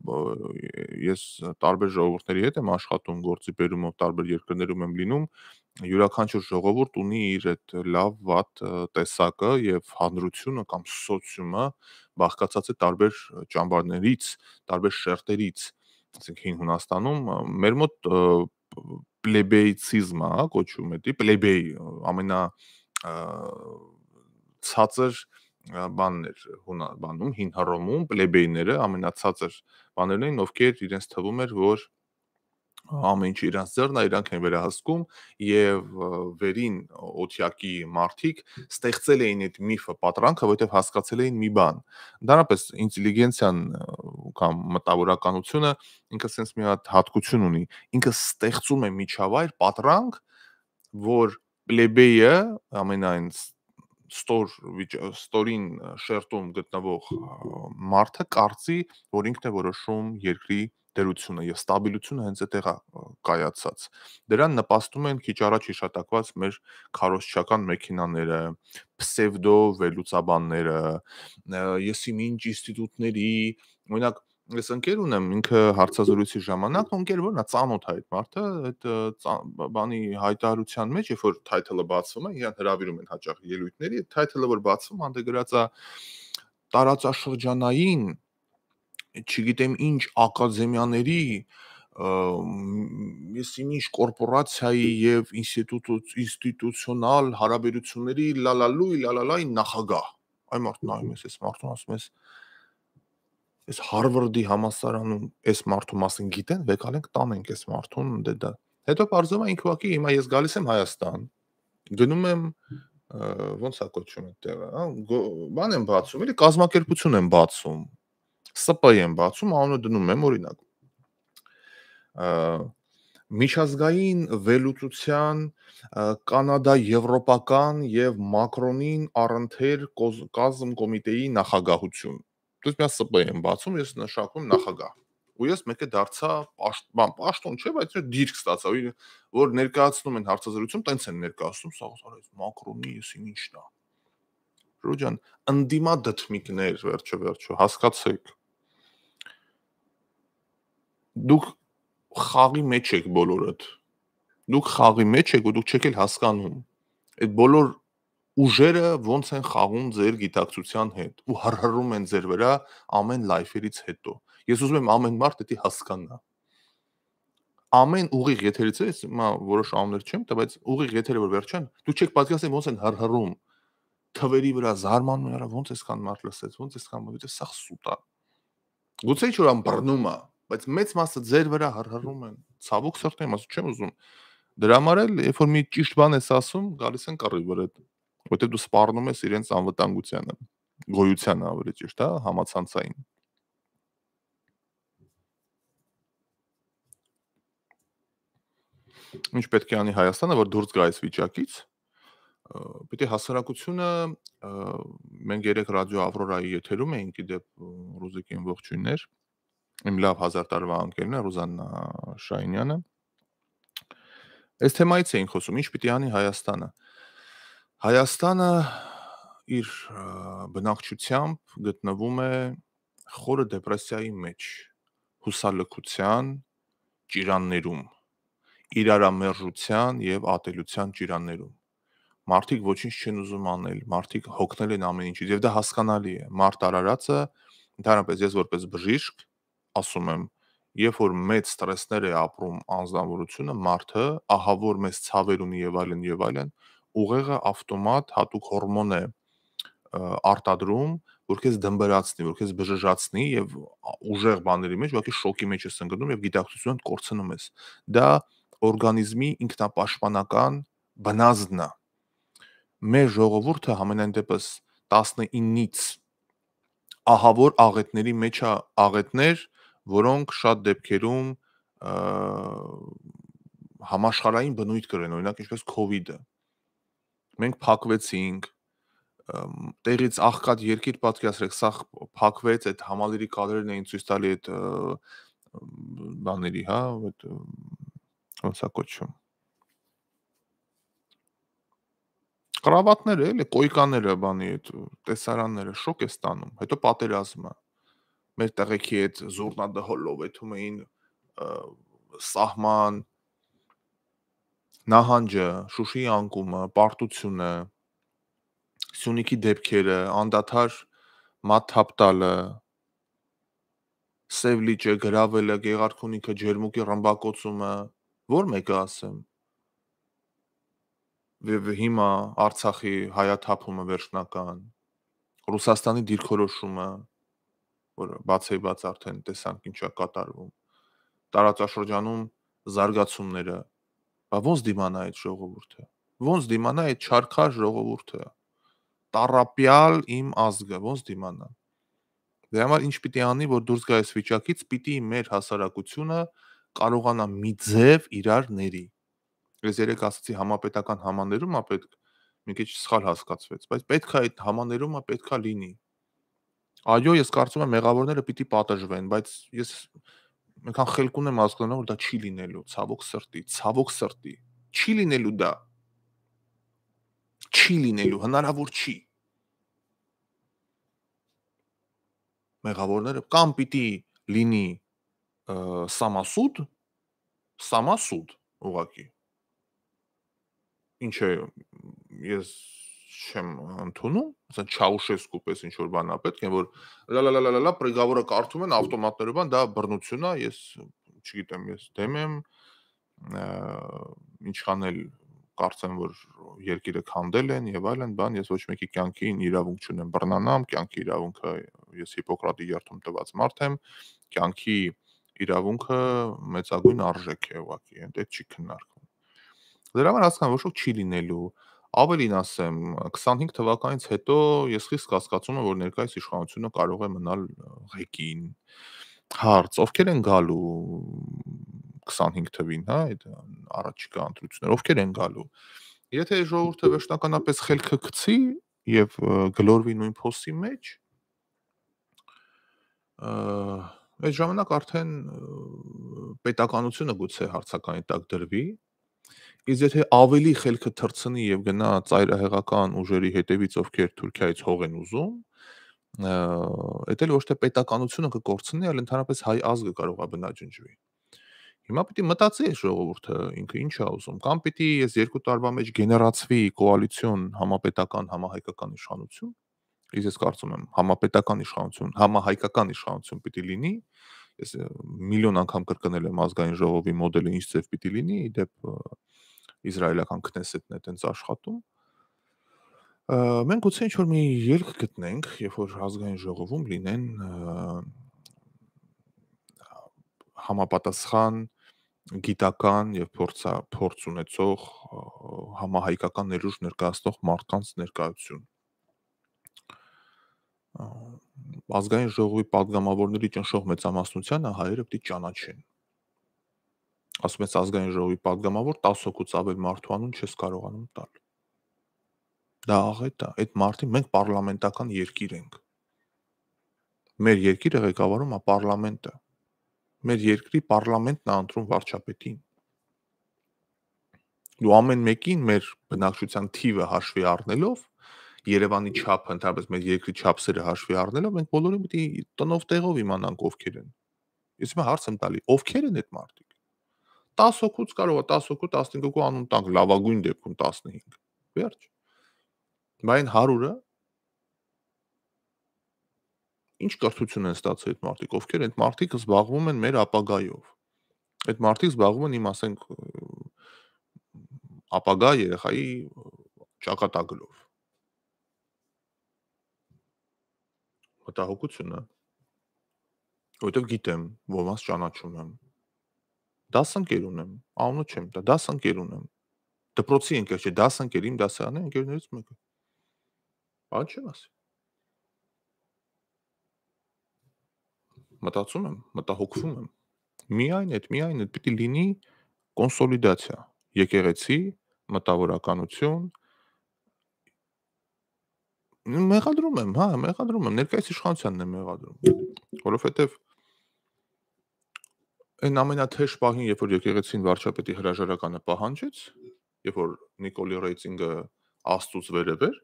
Ես տարբեր ժողովուրդների հետ եմ աշխատում, գործի բերումով տարբեր երկրներում եմ լինում։ Յուրաքանչյուր ժողովուրդ ունի իր այդ լավ, վատ տեսակը եւ հանրությունը կամ սոցիումը բաղկացած է տարբեր ճամբարներից, տարբեր շերտերից։ Այսինքն հին Հունաստանում մեր մոտ պլեբեիցիզմը, հա, կոչվում է, պլեբեի ամենա ցածր բաններ հունա բանում հին հռոմում պլեբեյները ամենացածր բաներն էին ովքեր իրենց թվում էր որ ամեն ինչ իրանց ձեռն է, իրանք են վերահսկում եւ վերին օթյակի մարտիկ ստեղծել էին այդ միֆը պատրանքը, որտեղ հասկացել էին մի բան։ Դարապես ինտելիգենցիան կամ մտավորականությունը ինքը sense մի հատ հատկություն ունի։ Ինքը ստեղծում է միջավայր, պատրանք, որ պլեբեյը ամենայն ստոր ստորին շերտում գտնվող մարդը կարծի, որ ինքն է որոշում երկրի դերությունը եւ ստաբիլությունը հենց այդտեղ կայացած։ Դրան նպաստում են քիչ առաջ հիշատակված մեր քարոշչական մեքենաները, պսևդո վերլուծաբանները, եսիմինջ ինստիտուտների, օրինակ ես ընկեր ունեմ ինքը հարցազրույցի ժամանակ ընկեր որնա ծանոթ է այդ մարդը այդ բանի հայտարարության մեջ երբ որ title-ը բացվում է իրան հրավիրում են հաճախ ելույթների այդ title-ը որ բացվում անդեգրած է տարածաշրջանային չգիտեմ ինչ ակադեմիաների ես ինչ կորպորացիայի եւ ինստիտուտ ինստիտուցիոնալ հարաբերությունների լալալույ լալալայն նախագահ այ մարդն այ մեզ այս մարդուն ասում ես Այս Harvard-ի համասարանում այս մարդու մասին գիտեն, վեկալենք տանենք այս մարդուն դե դա։ Հետո բարձում է ինքը ուղակի հիմա ես գալիս եմ Հայաստան, գնում եմ ոնց է կոչվում այդտեղ, հա, բան եմ բացում, էլի կազմակերպություն եմ բացում, ՍՊ եմ բացում, անունը դնում եմ օրինակ միջազգային վելուցության կանադա եվրոպական եւ մակրոնին առընթեր կազմ կոմիտեի նախագահություն դուք միա ՍԲ եմ բացում, ես նշակում նախագահ ու ես մեկը դարձա պաշտպան, պաշտոն չէ, բայց դիրք ստացա, որ ներկայացնում են հարցազրույցում, տենց են ներկայացնում, սա ասած Մակրոնի եսին ինչն է։ Ժոջան, ընդդիմա դդմիկներ, վերջը վերջը, հասկացեք։ Դուք խաղի մեջ եք բոլորդ։ Դուք խաղի մեջ եք ու դուք չեք էլ հասկանում։ Այդ բոլոր ուժերը ոնց են խաղում ձեր գիտակցության հետ ու հռհռում են ձեր վրա ամեն լայֆերից հետո։ Ես ուզում եմ ամեն մարդ դա հասկանա։ Ամեն ուղիղ եթերից էս հիմա որոշ անուններ չեմ տա, բայց ուղիղ եթերը որ վերջան, դու չեք պատկերացնի ոնց են հռհռում թվերի վրա զարմանում արա ոնց էս կան մարդ լսեց, ոնց էս կան մոտ է սախ սուտա։ Գուցե ինչ որ ան բռնում է, բայց մեծ մասը ձեր վրա հռհռում են։ Ցավոք սրտեմ, ասում չեմ ուզում դրա համար էլ երբ որ մի ճիշտ բան ես ասում, գալիս են կռիվ վրա որտեղ դու սպառնում ես իրենց անվտանգությանը, գոյությանը ավելի ճիշտ, հա, համացանցային։ Ինչ պետք է անի Հայաստանը, որ դուրս գա այս վիճակից։ Պետք է հասարակությունը մենք երեք ռադիո Ավրորայի եթերում էինք իդեպ Ռուզիկին ողջույններ։ Իմ լավ հազար տարվա անկերն է Ռուզաննա Շայնյանը։ Այս թեմայից էինք խոսում, ինչ պիտի անի Հայաստանը։ Ա, Հայաստանը իր բնակչությամբ գտնվում է խորը դեպրեսիայի մեջ, հուսալքության ճիրաններում, իրարամերժության եւ ատելության ճիրաններում։ Մարդիկ ոչինչ չեն ուզում անել, մարդիկ հոգնել են ամեն ինչից եւ դա հասկանալի է։ Մարդ արարածը ընդհանրապես ես որպես բժիշկ ասում եմ, երբ որ մեծ ստրեսներ է ապրում անznավորությունը, մարդը ահավոր մեծ ցավեր ունի եւ այլն եւ այլն, այլ, ուղեղը ավտոմատ հատուկ հորմոն է արտադրում, որ քեզ դմբրացնի, որ քեզ բժշացնի եւ ուժեղ բաների մեջ ուղղակի շոկի մեջ ես ընկնում եւ գիտակցությունը կորցնում ես։ Դա օրգանիզմի ինքնապաշտպանական բնազդն է։ Մեր ժողովուրդը համենայն դեպս 19-ից ահավոր աղետների մեջ է աղետներ, որոնք շատ դեպքերում համաշխարհային բնույթ կրեն, օրինակ ինչպես COVID-ը մենք փակվեցինք տեղից աղքատ երկիր պատկերացրեք սա փակվեց այդ համալիրի կադրերն էին ցույց տալի այդ բաների հա այդ ոնց է կոչվում կրավատները էլի կոյկաները բանի այդ տեսարանները շոկ է ստանում հետո պատերազմը մեր տեղեքի այդ զուրնադը հոլովեթում էին սահման նահանջը, Շուշիի անկումը, պարտությունը, Սյունիքի դեպքերը, անդադար մաթապտալը, սև լիճը գravelը, Գեղարքունիքը, Ջերմուկի ռմբակոծումը, ո՞ր մեկը ասեմ։ Եվ հիմա Արցախի հայաթափումը վերջնական, Ռուսաստանի դիրքորոշումը, որը բացեի բաց արդեն տեսանք ինչա կատարվում։ Տարածաշրջանում զարգացումները Բա ո՞նց դիմանա այդ ժողովուրդը։ Ո՞նց դիմանա այդ չարքա ժողովուրդը։ Տարապյալ իմ ազգը ո՞նց դիմանա։ Դե համար ինչ պիտի անի, որ դուրս գա այս վիճակից, պիտի մեր հասարակությունը կարողանա մի ձև իրար ների։ Ես երեք ասացի համապետական համաներումա պետք մի քիչ սխալ հասկացվեց, բայց պետք է այդ համաներումը պետքա լինի։ Այո, ես կարծում եմ մեղավորները պիտի պատժվեն, բայց ես այնքան խելք ունեմ հասկանալ, որ դա չի լինելու, ցավոք սրտի, ցավոք սրտի։ Չի լինելու դա։ Չի լինելու, հնարավոր չի։ Մեղավորները կամ պիտի լինի սամասուդ, սամասուդ ուղակի։ Ինչ է ես չեմ ընդունում, ասեն Չաուշեսկու պես ինչ որ բանա պետք է որ լալալալալա պրեգավորը կարդում են ավտոմատներով, բան դա բռնություն է, ես չգիտեմ, ես դեմ եմ ինչքան էլ կարծեմ որ երկիրը քանդել են եւ այլն, բան ես ոչ մեկի կյանքին իրավունք չունեմ բռնանամ, կյանքի իրավունքը ես Հիպոկրատի երթում տված մարդ եմ, կյանքի իրավունքը մեծագույն արժեք է ուղղակի, այդ չի քննարկվում։ Դրա համար հասկան ոչ ոք չի լինելու, Ավելին ասեմ, 25 թվականից հետո ես խիստ կասկածում եմ, որ ներկայիս իշխանությունը կարող է մնալ ղեկին։ Հարց, ովքեր են գալու 25 թվին, հա, այդ առաջիկա ընտրությունները, ովքեր են գալու։ Եթե ժողովուրդը վերջնականապես խելքը գցի եւ գլորվի նույն փոսի մեջ, այդ ժամանակ արդեն պետականությունը գուցե հարցականի տակ դրվի, Իսկ եթե ավելի խելքը թրցնի եւ գնա ծայրահեղական ուժերի հետևից, ովքեր Թուրքիայից հող են ուզում, դա էլ ոչ թե պետականությունը կկորցնի, այլ ընդհանրապես հայ ազգը կարող է բնաջնջվի։ Հիմա պիտի մտածի ժողովուրդը ինքը ինչ է ուզում, կամ պիտի ես երկու տարվա մեջ գեներացվի կոալիցիոն համապետական համահայկական իշխանություն։ Իսկ ես կարծում եմ համապետական իշխանություն, համահայկական իշխանություն պիտի լինի, ես միլիոն անգամ կրկնել եմ ազգային ժողովի մոդելը ինչ ծև պիտի լինի, իդեպ իսրայելական քնեսետն է տենց աշխատում մենք գուցե ինչ որ մի ելք գտնենք, երբ որ ազգային ժողովում լինեն համապատասխան գիտական եւ փորձա փորձ ունեցող համահայկական ներուժ ներկայացնող մարդկանց ներկայություն ազգային ժողովի падգամավորների ճնշող մեծամասնությանը հայերը պետք է ճանաչեն ասում ես ազգային ժողովի падգամավոր 10 հոգուց ավել մարդու անուն չես կարողանում տալ։ Դա աղետ է, այդ մարդի մենք parlamentական երկիր ենք։ Մեր երկիրը ղեկավարում է parlamentը։ Մեր երկրի parlamentն է ընտրում վարչապետին։ Դու ամեն մեկին մեր բնակչության թիվը հաշվի առնելով Երևանի չափը, ընդհանրապես մեր երկրի չափսերը հաշվի առնելով, մենք բոլորը պիտի տնով տեղով իմանանք ովքեր են։ Իսկ հիմա հարց եմ տալի, ովքեր են այդ մարդիկ։ 10 հոգուց կարող է 10 հոգու 15 հոգու անուն տանք, լավագույն դեպքում 15։ Վերջ։ Բայց 100-ը ինչ կրթություն են ստացել այդ մարդիկ, ովքեր այդ մարդիկը զբաղվում են մեր ապագայով։ Այդ մարդիկ զբաղվում են իմ ասենք ապագա երեխայի ճակատագրով։ Մտահոգությունը, որովհետև գիտեմ, ոմանց ճանաչում եմ, դասընկեր ունեմ, անունը չեմ տա, դասընկեր ունեմ։ Դպրոցի ընկեր չէ, դասընկեր իմ դասարանի ընկերներից մեկը։ Բայց չեմ ասի։ Մտածում եմ, մտահոգվում եմ։ Միայն այդ, միայն այդ պիտի լինի կոնսոլիդացիա, եկեղեցի, մտավորականություն, մեղադրում եմ, հա, մեղադրում եմ, ներկայիս իշխանությանն եմ մեղադրում։ Որովհետև այն ամենաթեժ պահին, երբ որ եկեղեցին վարչապետի հրաժարականը պահանջեց, երբ որ Նիկոլի Ռեյցինգը աստուց վերևեր,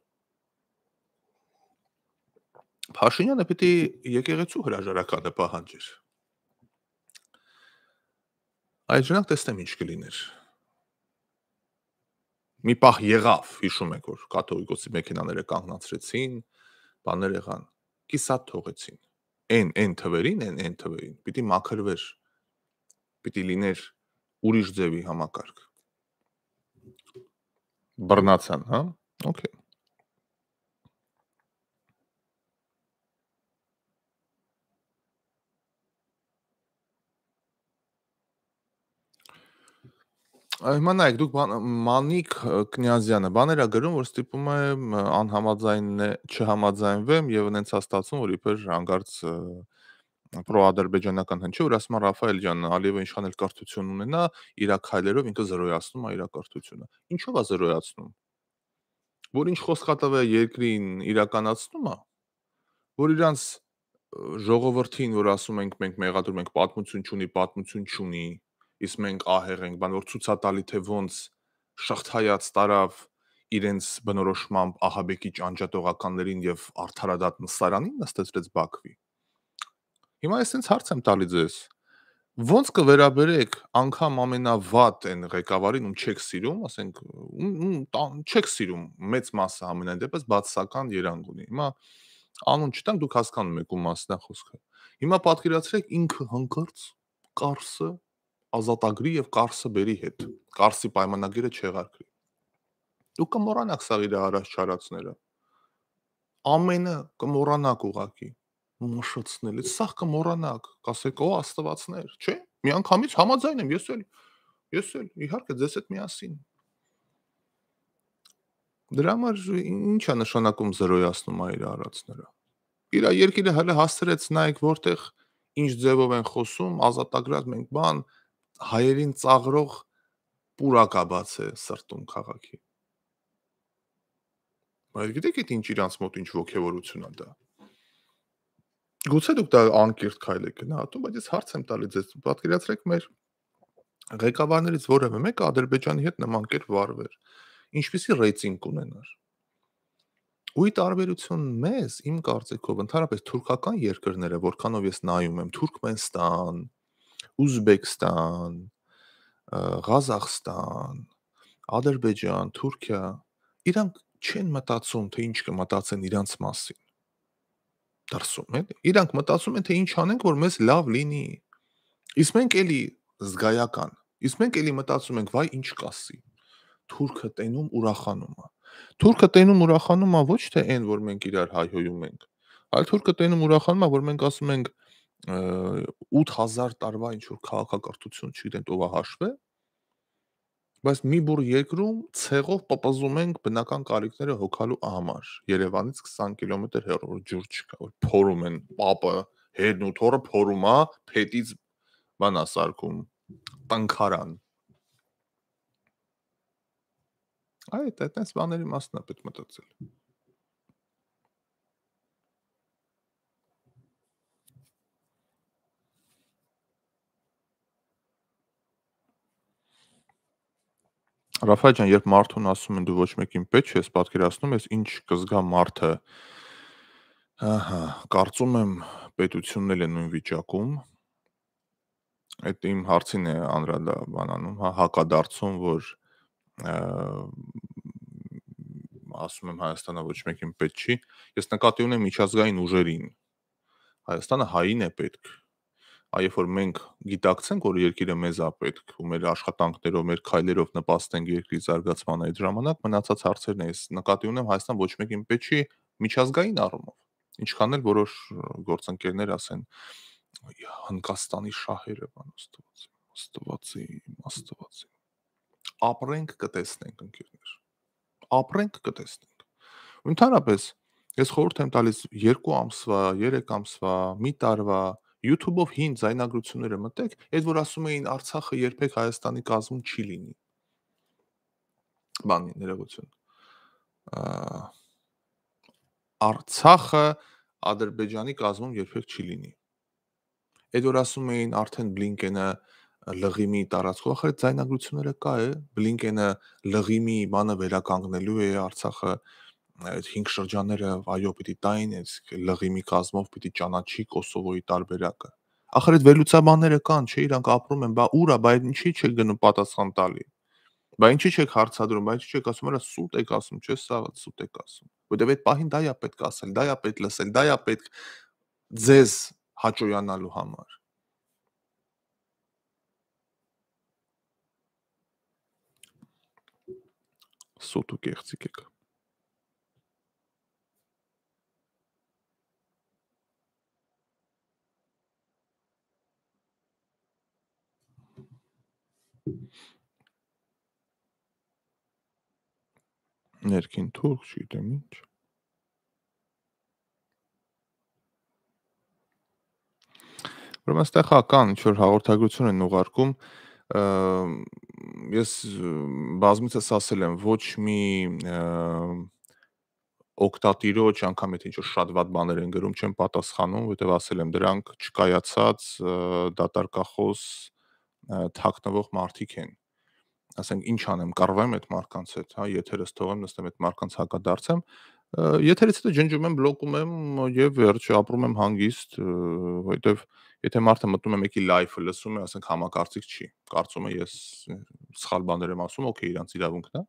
Փաշինյանը պիտի եկեղեցու հրաժարականը պահանջեր։ Այդ ժամանակ տեսնեմ ինչ կլիներ։ Մի պահ եղավ, հիշում եք, որ կաթողիկոսի մեքենաները կանգնացրեցին, բաներ եղան, կիսատ թողեցին։ Էն, էն թվերին, էն, էն թվերին պիտի մաքրվեր պիտի լիներ ուրիշ ձևի համակարգ։ Բռնացան, հա? Okay։ Հիմա նայեք, դուք Մանիկ Կնյազյանը բաներ է գրում, որ ստիպում է անհամաձայնն է չհամաձայնվեմ եւ այնց է ստացվում, որ իբր հանգարց պրոադրբեջանական հնչի, որ ասում է Ռաֆայել ջան, Ալիևը ինչքան էլ կրթություն ունենա, իր քայլերով ինքը զրոյացնում է իր կրթությունը։ Ինչո՞վ է զրոյացնում։ Որ ինչ խոսքատավ է երկրին իրականացնում է, որ իրանց ժողովրդին, որ ասում ենք մենք մեղադրում ենք պատմություն չունի, պատմություն չունի, իսկ մենք ահեղ ենք, բան որ ցույց է տալի թե ոնց շղթայած տարավ իրենց բնորոշմամբ ահաբեկիչ անջատողականներին եւ արդարադատ նստարանին նստեցրեց Բաքվի։ Հիմա ես ինձ հարց եմ տալի ձեզ։ Ոնց կվերաբերեք անգամ ամենավատ այն ղեկավարին, ում չեք սիրում, ասենք, ում չեք սիրում մեծ մասը ամենայն դեպս բացասական երանգ ունի։ Հիմա անուն չտանք, դուք հասկանում եք ում մասն է խոսքը։ Հիմա պատկերացրեք ինքը հանկարծ Կարսը ազատագրի եւ Կարսը բերի հետ։ Կարսի պայմանագիրը չեղարկվի։ Դուք կմոռանաք սա իր առաջարածները։ Ամենը կմոռանաք ուղակի մշտցնել։ Սա կմոռանաք, կասեք, օ աստվածներ, չէ՞։ Միանգամից համաձայն եմ ես էլ։ Ես էլ իհարկե ձեզ հետ միասին։ Դրա համար ի՞նչ է նշանակում զրոյացնում այր առածները։ Իր երկիրը հələ հասցրեց նայեք որտեղ ինչ ձևով են խոսում, ազատագրած մենք բան հայերին ծաղրող պուրակաբաց է սրտում քաղաքի։ Բայց գիտեք, այդ ինչ իրանց մոտ ինչ ոգևորություն է դա։ Գուցե դուք դա անկիրթ քայլ եք գնահատում, բայց ես հարց եմ տալի ձեզ, պատկերացրեք մեր ղեկավարներից որևէ մեկը Ադրբեջանի հետ նման կերպ վարվեր։ Ինչպիսի ռեյտինգ կունենար։ Ու ի տարբերություն մեզ, իմ կարծիքով, ընդհանրապես թուրքական երկրները, որքանով ես նայում եմ, Թուրքմենստան, Ուզբեկստան, Ղազախստան, Ադրբեջան, Թուրքիա, իրանք չեն մտածում, թե ինչ կմտածեն իրանց մասին դրսում, էլի։ Իրանք մտածում են, թե ինչ անենք, որ մեզ լավ լինի։ Իսկ մենք էլի զգայական։ Իսկ մենք էլի մտածում ենք, վայ ինչ կասի։ Թուրքը տենում ուրախանում է։ Թուրքը տենում ուրախանում է ոչ թե այն, որ մենք իրար հայհոյում ենք, այլ թուրքը տենում ուրախանում է, որ մենք ասում ենք 8000 տարվա ինչ որ քաղաքակրթություն, չգիտեմ, ով է հաշվե, Բայց մի բուր երկրում ցեղով պպզում ենք բնական կարիքները հոգալու համար։ Երևանից 20 կիլոմետր հեռու ջուր չկա, որ փորում են պապը, հերն ու թորը փորում է, փետից բան ասարկում, տնքարան։ Այդ այդպես բաների մասն է պետք մտածել։ Ռաֆայել ջան, երբ մարդուն ասում են դու ոչ մեկին պետք չես, պատկերացնում ես ինչ կզգա մարդը։ Ահա, կարծում եմ պետությունն էլ է նույն վիճակում։ Այդ իմ հարցին է անրադա բանանում, հա, հակադարձում, որ ասում եմ Հայաստանը ոչ մեկին պետք չի։ Ես նկատի ունեմ միջազգային ուժերին։ Հայաստանը հային է պետք այ երբ որ մենք գիտակցենք, որ երկիրը մեզ է պետք ու մեր աշխատանքներով, մեր քայլերով նպաստենք երկրի զարգացմանը այդ ժամանակ մնացած հարցերն է։ Ես նկատի ունեմ Հայաստան ոչ մեկին պետք չի միջազգային առումով։ Ինչքան էլ որոշ գործընկերներ ասեն Հնդկաստանի շահերը բան ոստվացի, ոստվացի, ոստվացի։ Ապրենք կտեսնենք ընկերներ։ Ապրենք կտեսնենք։ Ընդհանրապես ես խորհուրդ եմ տալիս 2 ամսվա, 3 ամսվա, մի տարվա YouTube-ով հին զայնագրությունները մտեք, այդ որ ասում էին Արցախը երբեք Հայաստանի կազմում չի լինի։ Բանի ներողություն։ Արցախը Ադրբեջանի կազմում երբեք չի լինի։ Այդ որ ասում էին արդեն Բլինկենը լղիմի տարածքով, ախր զայնագրությունները կա է, Բլինկենը լղիմի բանը վերականգնելու է Արցախը այդ 5 շրջանները այո պիտի տային, այսք լղի մի կազմով պիտի ճանաչի Կոսովոյի տարբերակը։ Ախր այդ վերլուծաբանները կան, չէ, իրանք ապրում են, բա ուրա, բա այդ ինչի՞ չեք գնում պատասխան տալի։ Բա ինչի՞ չեք հարցադրում, բա ինչի՞ չեք ասում, հələ սուտ եք ասում, չէ, սա սուտ եք ասում։ Որտեւ այդ պահին դա է պետք ասել, դա է պետք լսել, դա է պետք ձեզ հաճոյանալու համար։ Սոտ ու կեղծիկ եք։ Ներքին թուրք, չգիտեմ ինչ։ Ուրեմն այստեղ հա կան ինչ որ հաղորդագրություն են ուղարկում, ես բազմիցս ասել եմ, ոչ մի օկտատիրոջ, անգամ եթե ինչ-որ շատ ված բաներ են գրում, չեմ պատասխանում, որտեվ ասել եմ, դրանք չկայացած դատարկախոս թաքնվող մարդիկ են ասենք ինչ անեմ, կառվեմ այդ մարդկանց հետ, հա, եթերս թողեմ, նստեմ այդ մարդկանց հակադարձեմ, եթերից հետո ջնջում եմ, բլոկում եմ եւ վերջ, ապրում եմ հանգիստ, որովհետեւ եթե մարդը մտնում է մեկի լայֆը, լսում է, ասենք համակարծիք չի, կարծում է ես սխալ բաներ եմ ասում, օքեյ, իրանց իրավունքն է,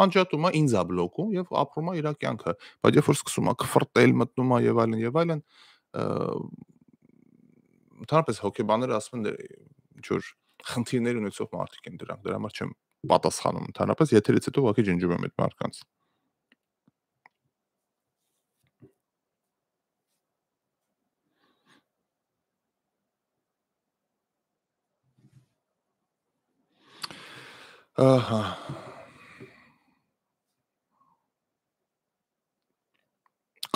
անջատում է, ինձ է բլոկում եւ ապրում է իր կյանքը, բայց երբ որ սկսում է կֆրտել, մտնում է եւ այլն եւ այլն, ընդհանրապես հոկեբաները ասում են «Դե, ինչ որ խնդիրներ ունեցող մարդիկ են դրանք, դրա համար չեմ պատասխանում ընդհանրապես, եթերից հետո ուղղակի ջնջում եմ այդ մարդկանց։ Ահա։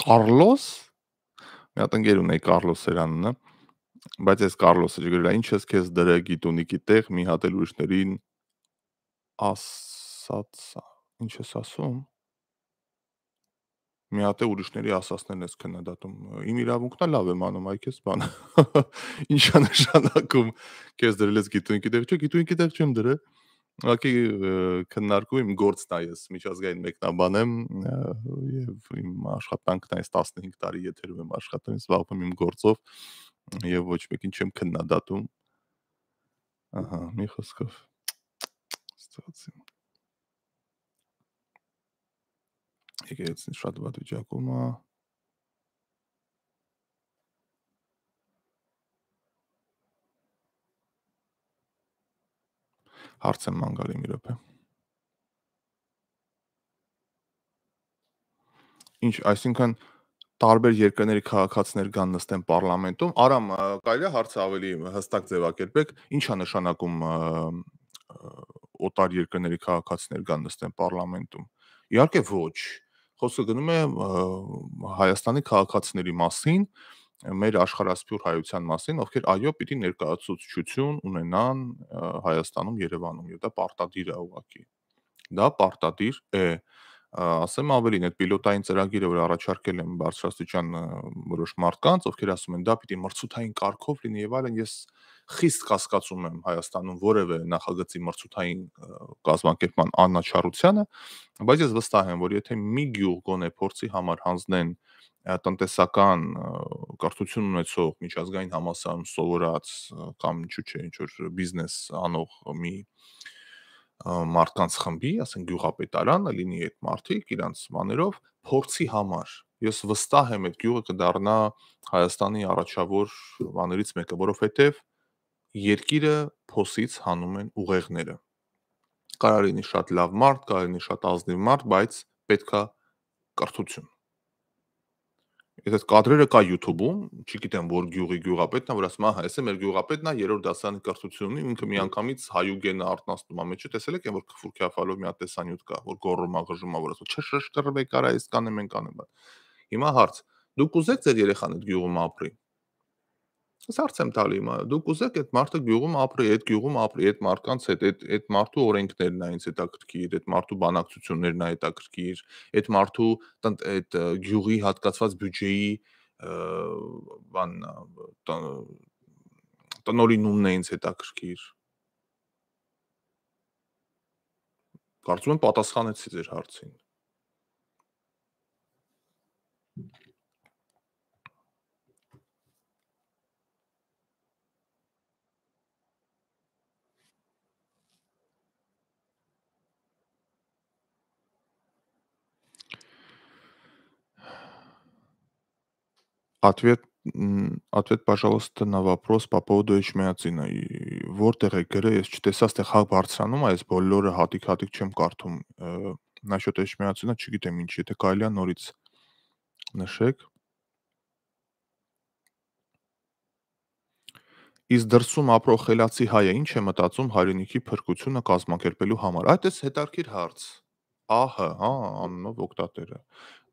Կարլոս։ Մի հատ ընկեր ունեի Կարլոս Սերաննը։ Բայց այս Կարլոսը ջգրելա, ի՞նչ ես քեզ դրա գիտունիկի տեղ մի հատ էլ ուրիշներին ասած, ի՞նչ ես ասում։ Մի հատ է ուրիշների ասածներն ես քննադատում։ Իմ իրավունքն է լավ եմ անում, այ քեզ բան։ (laughs) Ինչա նշանակում քեզ դրելես գիտունիկի տեղ, չէ, գիտունիկի տեղ չեմ դրել։ Ուղղակի քննարկում իմ գործն է ես միջազգային մեկնաբան եմ եւ իմ աշխատանքն այս 15 տարի եթերում եմ աշխատում, զբաղվում իմ գործով եւ ոչ մեկին չեմ քննադատում։ Ահա, մի խոսքով։ Ստացի։ Եկեցին շատ վատ վիճակում է։ Հարց եմ մանգալի մի րոպե։ Ինչ, այսինքն տարբեր երկրների քաղաքացիներ կան նստեն parlamentum։ Արամ, կարելի է հարցը ավելի հստակ ձևակերպեք, ի՞նչ է նշանակում օտար երկրների քաղաքացիներ կան նստեն parlamentum։ Իհարկե ոչ։ Խոսքը գնում է Հայաստանի քաղաքացիների մասին, մեր աշխարհասփյուր հայության մասին, ովքեր այո, պիտի ներկայացուցչություն ունենան Հայաստանում, Երևանում, եւ դա պարտադիր է ուղղակի։ Դա պարտադիր է։ Ա, ասեմ ավելին, այդ պիլոտային ծրագիրը, որ առաջարկել եմ բարձրաստիճան որոշ մարդկանց, ովքեր ասում են, դա պիտի մրցութային կարգով լինի եւ այլն, ես խիստ կասկածում եմ Հայաստանում որևէ նախագծի մրցութային կազմակերպման աննաչառությանը, բայց ես վստահ եմ, որ եթե մի գյուղ գոնե փորձի համար հանձնեն տնտեսական կրթություն ունեցող միջազգային համասարում սովորած կամ ինչու՞ չէ, ինչ որ բիզնես անող մի մարդկանց խմբի, ասենք գյուղապետարանը լինի այդ մարդիկ իրանց սմաներով փորձի համար։ Ես վստահ եմ այդ գյուղը կդառնա Հայաստանի առաջավոր վաներից մեկը, որովհետև երկիրը փոսից հանում են ուղեղները։ Կարա լինի շատ լավ մարդ, կարա լինի շատ ազնիվ մարդ, բայց պետքա կրթություն։ Ես այդ կադրերը կա YouTube-ում, չգիտեմ որ գյուղի գյուղապետն է, որ ասում է, հա, էսը մեր գյուղապետն է, երրորդ դասարանի կրթությունն ունի, ինքը միանգամից հայուգենը արտնաստում է մեջը, տեսել եք այն որ Քֆուրքիաֆալով մի հատ տեսանյութ կա, որ գոռոմա գժումա, որ ասում չշշտրվեք արա, էս կանեմ են կանեմ։ Հիմա հարց. դուք ուզեք ձեր երեխան այդ գյուղում ապրի։ Սարց եմ տալի հիմա։ Դու կուզեք այդ մարդը գյուղում ապրի, այդ գյուղում ապրի, այդ մարդկանց հետ, այդ այդ մարդու օրենքներն այն հետաքրքիր, այդ մարդու բանակցություններն այն հետաքրքիր, այդ մարդու այդ գյուղի հատկացված բյուջեի բան տնորինումն է ինձ հետաքրքիր։ Կարծում եմ պատասխանեցի ձեր հարցին։ Ответ ответ, пожалуйста, на вопрос по поводу Էջմիածինը։ Որտեղ է գրը, ես չտեսա, ստեղ հա բարձրանում է, այս բոլորը հատիկ-հատիկ չեմ կարդում։ Насчёт Էջմիածինը չգիտեմ ինչ, եթե կարելի է նորից նշեք։ Իս դրսում ապրող խելացի հայը ինչ է մտածում հայրենիքի փրկությունը կազմակերպելու համար։ Այդ էս հետարքիր հարց։ Ահա, հա, անունով օկտատերը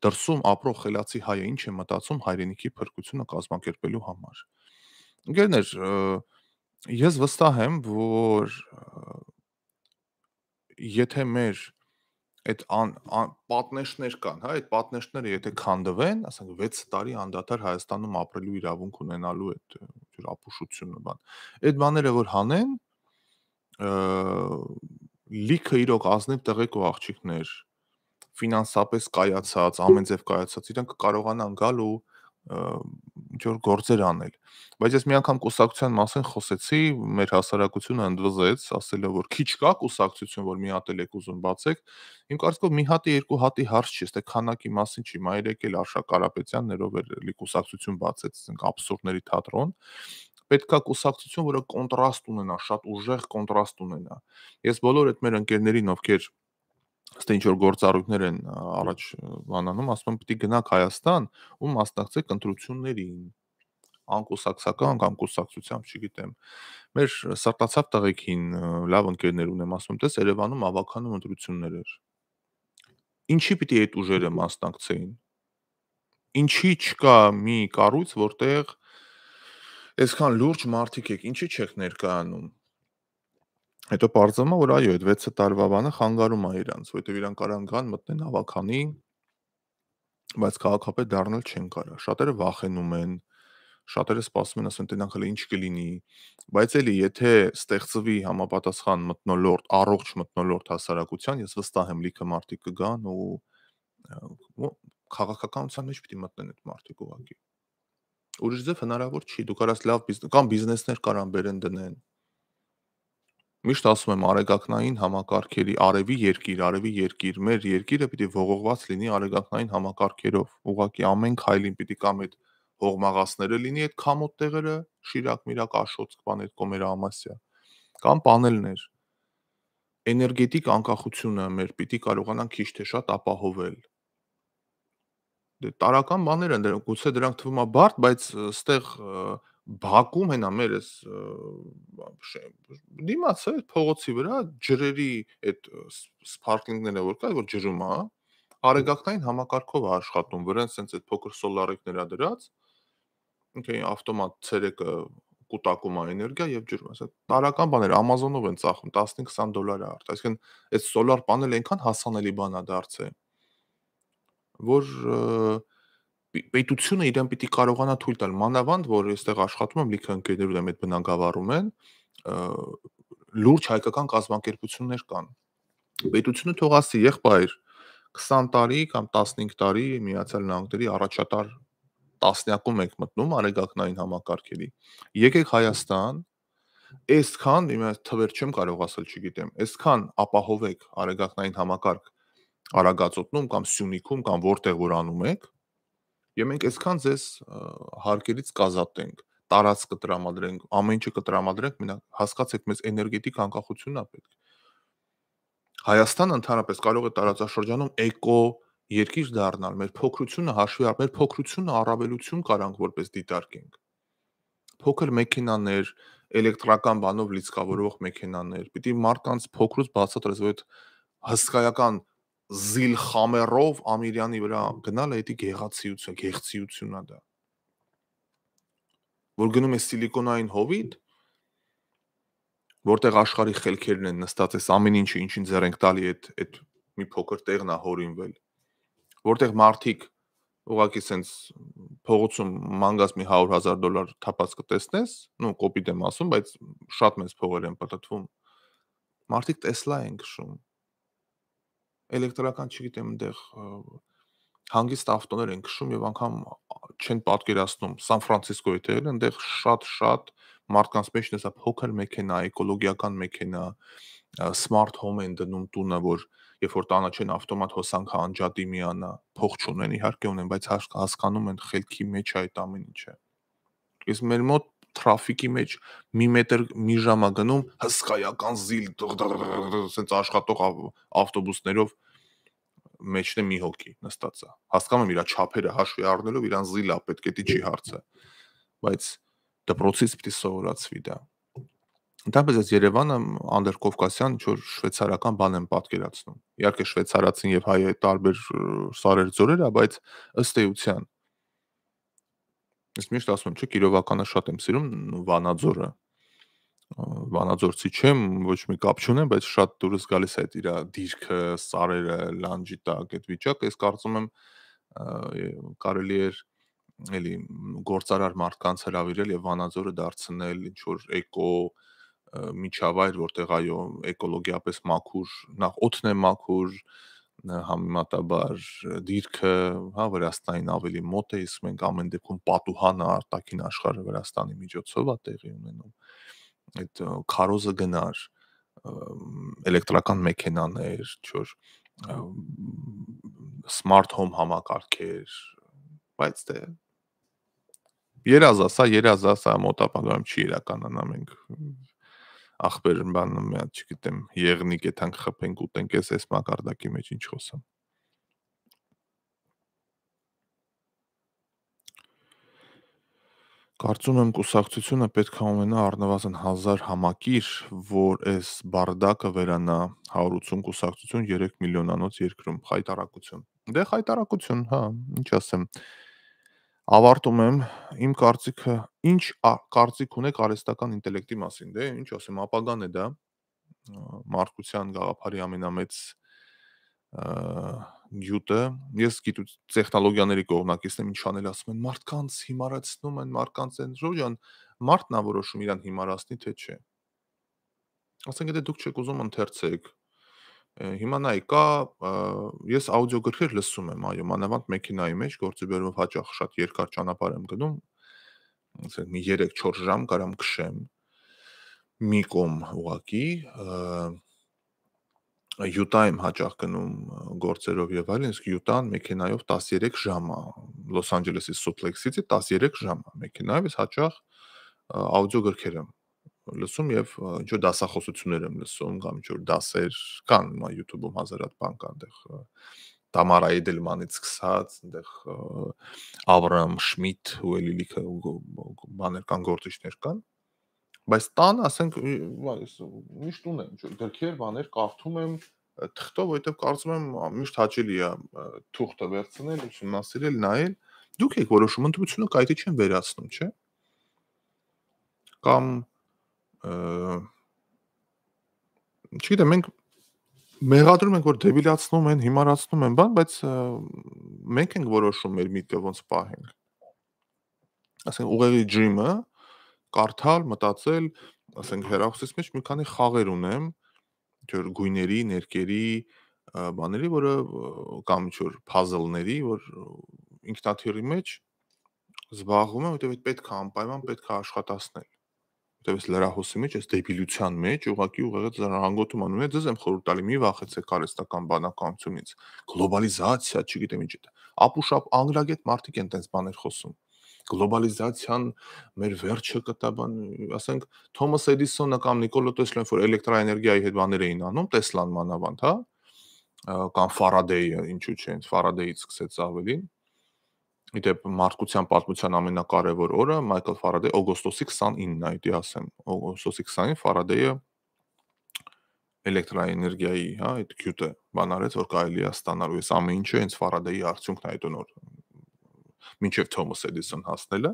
դրսում ապրող խելացի հայը ինչ է մտածում հայրենիքի փրկությունը կազմակերպելու համար։ Ընկերներ, ես վստահ եմ, որ եթե մեր այդ պատնեշներ կան, հա, այդ պատնեշները եթե քանդվեն, ասենք 6 տարի անդադար Հայաստանում ապրելու իրավունք ունենալու այդ ջուր ապուշությունը բան։ Այդ բաները որ հանեն, լիքը իրոք ազնիվ տղեկ ու աղջիկներ, ֆինանսապես կայացած, ամեն ձև կայացած, իրենք կարողանան գալ ու ինչ որ գործեր անել։ Բայց ես մի անգամ կուսակցության մասին խոսեցի, մեր հասարակությունը ընդվզեց, ասելով որ քիչ կա կուսակցություն, որ մի հատ էլ եք ուզում բացեք։ Իմ կարծիքով մի հատի երկու հատի հարց չի, այստեղ քանակի մասին չի, մայր եկել Արշա Կարապետյաններով էլի կուսակցություն բացեց, ասենք աբսուրդների թատրոն պետքա կուսակցություն, որը կոնտրաստ ունենա, շատ ուժեղ կոնտրաստ ունենա։ Ես բոլոր այդ մեր ընկերներին, ովքեր ստե ինչ որ գործառույթներ են առաջ բանանում, ասում են պիտի գնաք Հայաստան ու մասնակցեք ընտրություններին անկուսակցական կամ կուսակցությամբ, չգիտեմ։ Մեր սարտացավ տղեկին լավ ընկերներ ունեմ, ասում տես Երևանում ավականում ընտրություններ էր։ Ինչի պիտի այդ ուժերը մասնակցեին։ Ինչի չկա մի կառույց, որտեղ այսքան լուրջ մարտիկ եք, ինչի չեք ներկայանում Հետո բարձրացա, որ այո, այդ 6 տարվա բանը խանգարում է իրանց, որովհետև իրան կարան գան մտնեն ավականի, բայց քաղաքապետ դառնալ չեն կարա։ Շատերը վախենում են, շատերը սպասում են, ասեն տենանք հələ ինչ կլինի։ Բայց էլի, եթե ստեղծվի համապատասխան մտնոլորտ, առողջ մտնոլորտ հասարակության, ես վստահ եմ լիքը մարդիկ կգան ու քաղաքականության մեջ պիտի մտնեն այդ մարդիկ ուղղակի։ Ուրիշ ձև հնարավոր չի։ Դու կարաս լավ բիզնես կամ բիզնեսներ կարան բերեն դնեն, Միշտ ասում եմ արեգակնային համակարգերի արևի երկիր, արևի երկիր, մեր երկիրը պիտի ողողված լինի արեգակնային համակարգերով։ Ուղղակի ամեն քայլին պիտի կամ այդ հողմաղացները լինի այդ քամոտ տեղերը, Շիրակ, Միրակ, Աշոտսկ, բան այդ կոմերա ամասիա, կամ պանելներ։ Էներգետիկ անկախությունը մեր պիտի կարողանան քիչ թե շատ ապահովել դե տարական բաներ են դրանք, դե գուցե դրանք թվում է բարդ, բայց այստեղ Բաքում հենա մեր էս դիմացը փողոցի վրա ջրերի այդ սփարկլինգները որ կա, որ ջրում է, արեգակնային համակարգով է աշխատում, վրան սենց այդ փոքր սոլարիկներա դրած, ինքնին ավտոմատ ցերեկը կուտակում է էներգիա եւ ջրում, ասա տարական բաներ Amazon-ով են ծախում 15-20 դոլար է արդ, այսինքն այդ սոլար պանելը այնքան հասանելի բան է դարձել, որ և, պետությունը իրեն պիտի կարողանա թույլ տալ մանավանդ որ այստեղ աշխատում եմ լիքը ընկերներ ու այդ բնագավառում են լուրջ հայկական կազմակերպություններ կան պետությունը թողասի եղբայր 20 տարի կամ 15 տարի միացյալ նահանգների առաջատար տասնյակում եք մտնում արեգակնային համակարգերի եկեք Հայաստան այսքան իմ թվեր չեմ կարող ասել չգիտեմ այսքան ապահովեք արեգակնային համակարգ արագածոտնում կամ Սյունիքում կամ որտեղ որ անում եք Եվ մենք այսքան ձեզ հարկերից կազատենք, տարածքը տրամադրենք, ամեն ինչը կտրամադրենք, մենակ հասկացեք, մեզ էներգետիկ անկախությունն է պետք։ Հայաստանը ընդհանրապես կարող է տարածաշրջանում էկո երկիր դառնալ, մեր փոքրությունը հաշվի առ, մեր փոքրությունը առավելություն կարանք որպես դիտարկենք փոքր մեքենաներ, էլեկտրական բանով լիցքավորվող մեքենաներ։ Պիտի մարդկանց փոքրուց բացատրես, որ այդ հսկայական Զիլխամերով Ամիրյանի վրա գնալը դա գեղացիություն, գեղեցիությունն է դա։ Որ գնում է սիլիկոնային հովիտ, որտեղ աշխարի խելքերն են նստած, էս ամեն ինչը ինչին ձեռենք տալի այդ այդ մի փոքր տեղն է հորինվել։ Որտեղ մարդիկ ուղղակի սենց փողոցում մանգած մի 100.000 դոլար թափած կտեսնես, նո կոպիտ եմ ասում, բայց շատ մեծ փողեր են պատտվում։ Մարդիկ Տեսլա են քշում, էլեկտրական, չգիտեմ, այնտեղ հանգիստ ավտոներ են քշում եւ անգամ չեն պատկերացնում Սան Ֆրանցիսկոյի տեղը, այնտեղ շատ-շատ մարդկանց մեջ դեսա փոքր մեքենա, էկոլոգիական մեքենա, smart home են դնում տունը, որ երբ որ տանը չեն ավտոմատ հոսանքը անջատի միանա, փող չունեն, իհարկե ունեն, բայց հասկանում են խելքի մեջ այդ ամեն ինչը։ Իսկ մեր մոտ տրաֆիկի մեջ 1 մետր մի ժամա գնում հսկայական զիլ, սենց աշխատող ավտոբուսներով մեջն է մի հոգի նստած է։ Հասկանում եմ իրա չափերը հաշվի առնելով իրան զիլա պետք է դի չի հարցը։ Բայց դպրոցից պիտի սովորացվի դա։ Ընդհանրապես ես Երևանը անդերկովկասյան ինչ որ շվեյցարական բան եմ պատկերացնում։ Իհարկե շվեյցարացին եւ հայը տարբեր սարեր ձորեր է, բայց ըստ էության ես միշտ ասում եմ, չէ, Կիրովականը շատ եմ սիրում, Վանաձորը, վանաձորցի չեմ, ոչ մի կապ չունեմ, բայց շատ դուրս գալիս է այդ իր դիրքը, սարերը, լանջի տակ այդ վիճակը, ես կարծում եմ կարելի էր էլի գործարար մարդկանց հրավիրել եւ վանաձորը դարձնել ինչ որ էկո միջավայր, որտեղ այո, էկոլոգիապես մաքուր, նախ օդն է մաքուր, համեմատաբար դիրքը, հա, Վրաստանին ավելի մոտ է, իսկ մենք ամեն դեպքում պատուհանը արտաքին աշխարհը Վրաստանի միջոցով է տեղի ունենում այդ քարոզը գնար էլեկտրական մեքենաներ, չոր smart home համակարգեր, բայց դե երազա, սա երազա, սա մոտապանգամ չի իրականանա մենք ախպեր բանը մյա չգիտեմ եղնիկ եթանք խփենք ուտենք էս էս մակարդակի մեջ ինչ խոսամ Կարծում եմ կուսակցությունը պետք է ունենա առնվազն 1000 համակիր, որ այս բարդակը վերանա 180 կուսակցություն 3 միլիոնանոց երկրում, խայտարակություն։ Դե խայտարակություն, հա, ինչ ասեմ։ Ավարտում եմ իմ կարծիքը, ինչ կարծիք ունեք արհեստական ինտելեկտի մասին, դե ինչ ասեմ, ապագան է դա։ Մարդկության գաղափարի ամենամեծ գյուտը, ես գիտու տեխնոլոգիաների կողմնակիցն եմ, ինչ անել ասում են, մարդկանց հիմարացնում են, մարդկանց են ժոժան, մարդն է որոշում իրան հիմարացնի թե չէ։ Ասենք եթե դուք չեք ուզում ընթերցեք, հիմա նայ կա ես աուդիո գրքեր լսում եմ, այո, մանավանդ մեքենայի մեջ գործի բերումով հաճախ շատ երկար ճանապարհ եմ գնում, ասենք մի 3-4 ժամ կարամ քշեմ մի կողմ ուղակի Յուտա եմ հաճախ գնում գործերով եւ այլն, իսկ Յուտան մեքենայով 13 ժամ է։ Լոս Անջելեսից Սուպլեքսիցի 13 ժամ է մեքենայով, ես հաճախ աուդիո գրքեր եմ լսում եւ ինչ որ դասախոսություններ եմ լսում կամ ինչ որ դասեր կան մա YouTube-ում հազարատ բան կա այնտեղ Տամարայի Դելմանից սկսած, այնտեղ Աբրամ Շմիթ ու Էլիլիքը բաներ կան գործիչներ կան Բայց տան, ասենք, այս միշտ ունեմ գրքեր, բաներ կարդում եմ թղթով, որովհետև կարծում եմ միշտ հաճելի է թուղթը վերցնել, ուսումնասիրել, նայել։ Դուք եք որոշում ընդդիմությունը կայտի չեն վերացնում, չէ՞։ Կամ չգիտեմ, մենք մեղադրում ենք, որ դեբիլացնում են, հիմարացնում են, բան, բայց մենք ենք որոշում մեր միտքը ոնց պահենք։ Ասենք ուղղակի ջիմը կարդալ, մտածել, ասենք հերախոսից մեջ մի քանի խաղեր ունեմ, ինչ-որ գույների, ներկերի, բաների, որը կամ ինչ-որ puzzle-ների, որ ինքնաթիռի մեջ զբաղվում եմ, որովհետև այդ պետք է անպայման պետք է աշխատացնել։ Որտեւ այս լրահոսի մեջ, այս դեբիլության մեջ ուղակի ուղղակի զարհանգոտում անում է, ձեզ եմ խորհուրդ տալի մի վախեցեք արհեստական բանականությունից, գլոբալիզացիա, չգիտեմ ինչ է։ Ապուշապ անգլագետ մարդիկ են տենց բաներ խոսում գլոբալիզացիան մեր վերջը կտաբան, ասենք Թոմաս Էդիսոնը կամ Նիկոլա Տեսլան, որ էլեկտրաէներգիայի հետ բաներ էին անում, Տեսլան մանավանդ, հա, կամ Ֆարադեյը, ինչու՞ չէ, Ֆարադեյից սկսեց ավելին։ Իդեպ մարդկության պատմության ամենակարևոր օրը Մայքլ Ֆարադեյ օգոստոսի 29-ն է, դի ասեմ, օգոստոսի 20-ին Ֆարադեյը էլեկտրաէներգիայի, հա, այդ գյուտը բանարեց, որ կարելի է ստանալ ու այս ամեն ինչը հենց Ֆարադեյի արդյունքն է այդ օրը մինչև Թոմաս Էդիսոն հասնելը։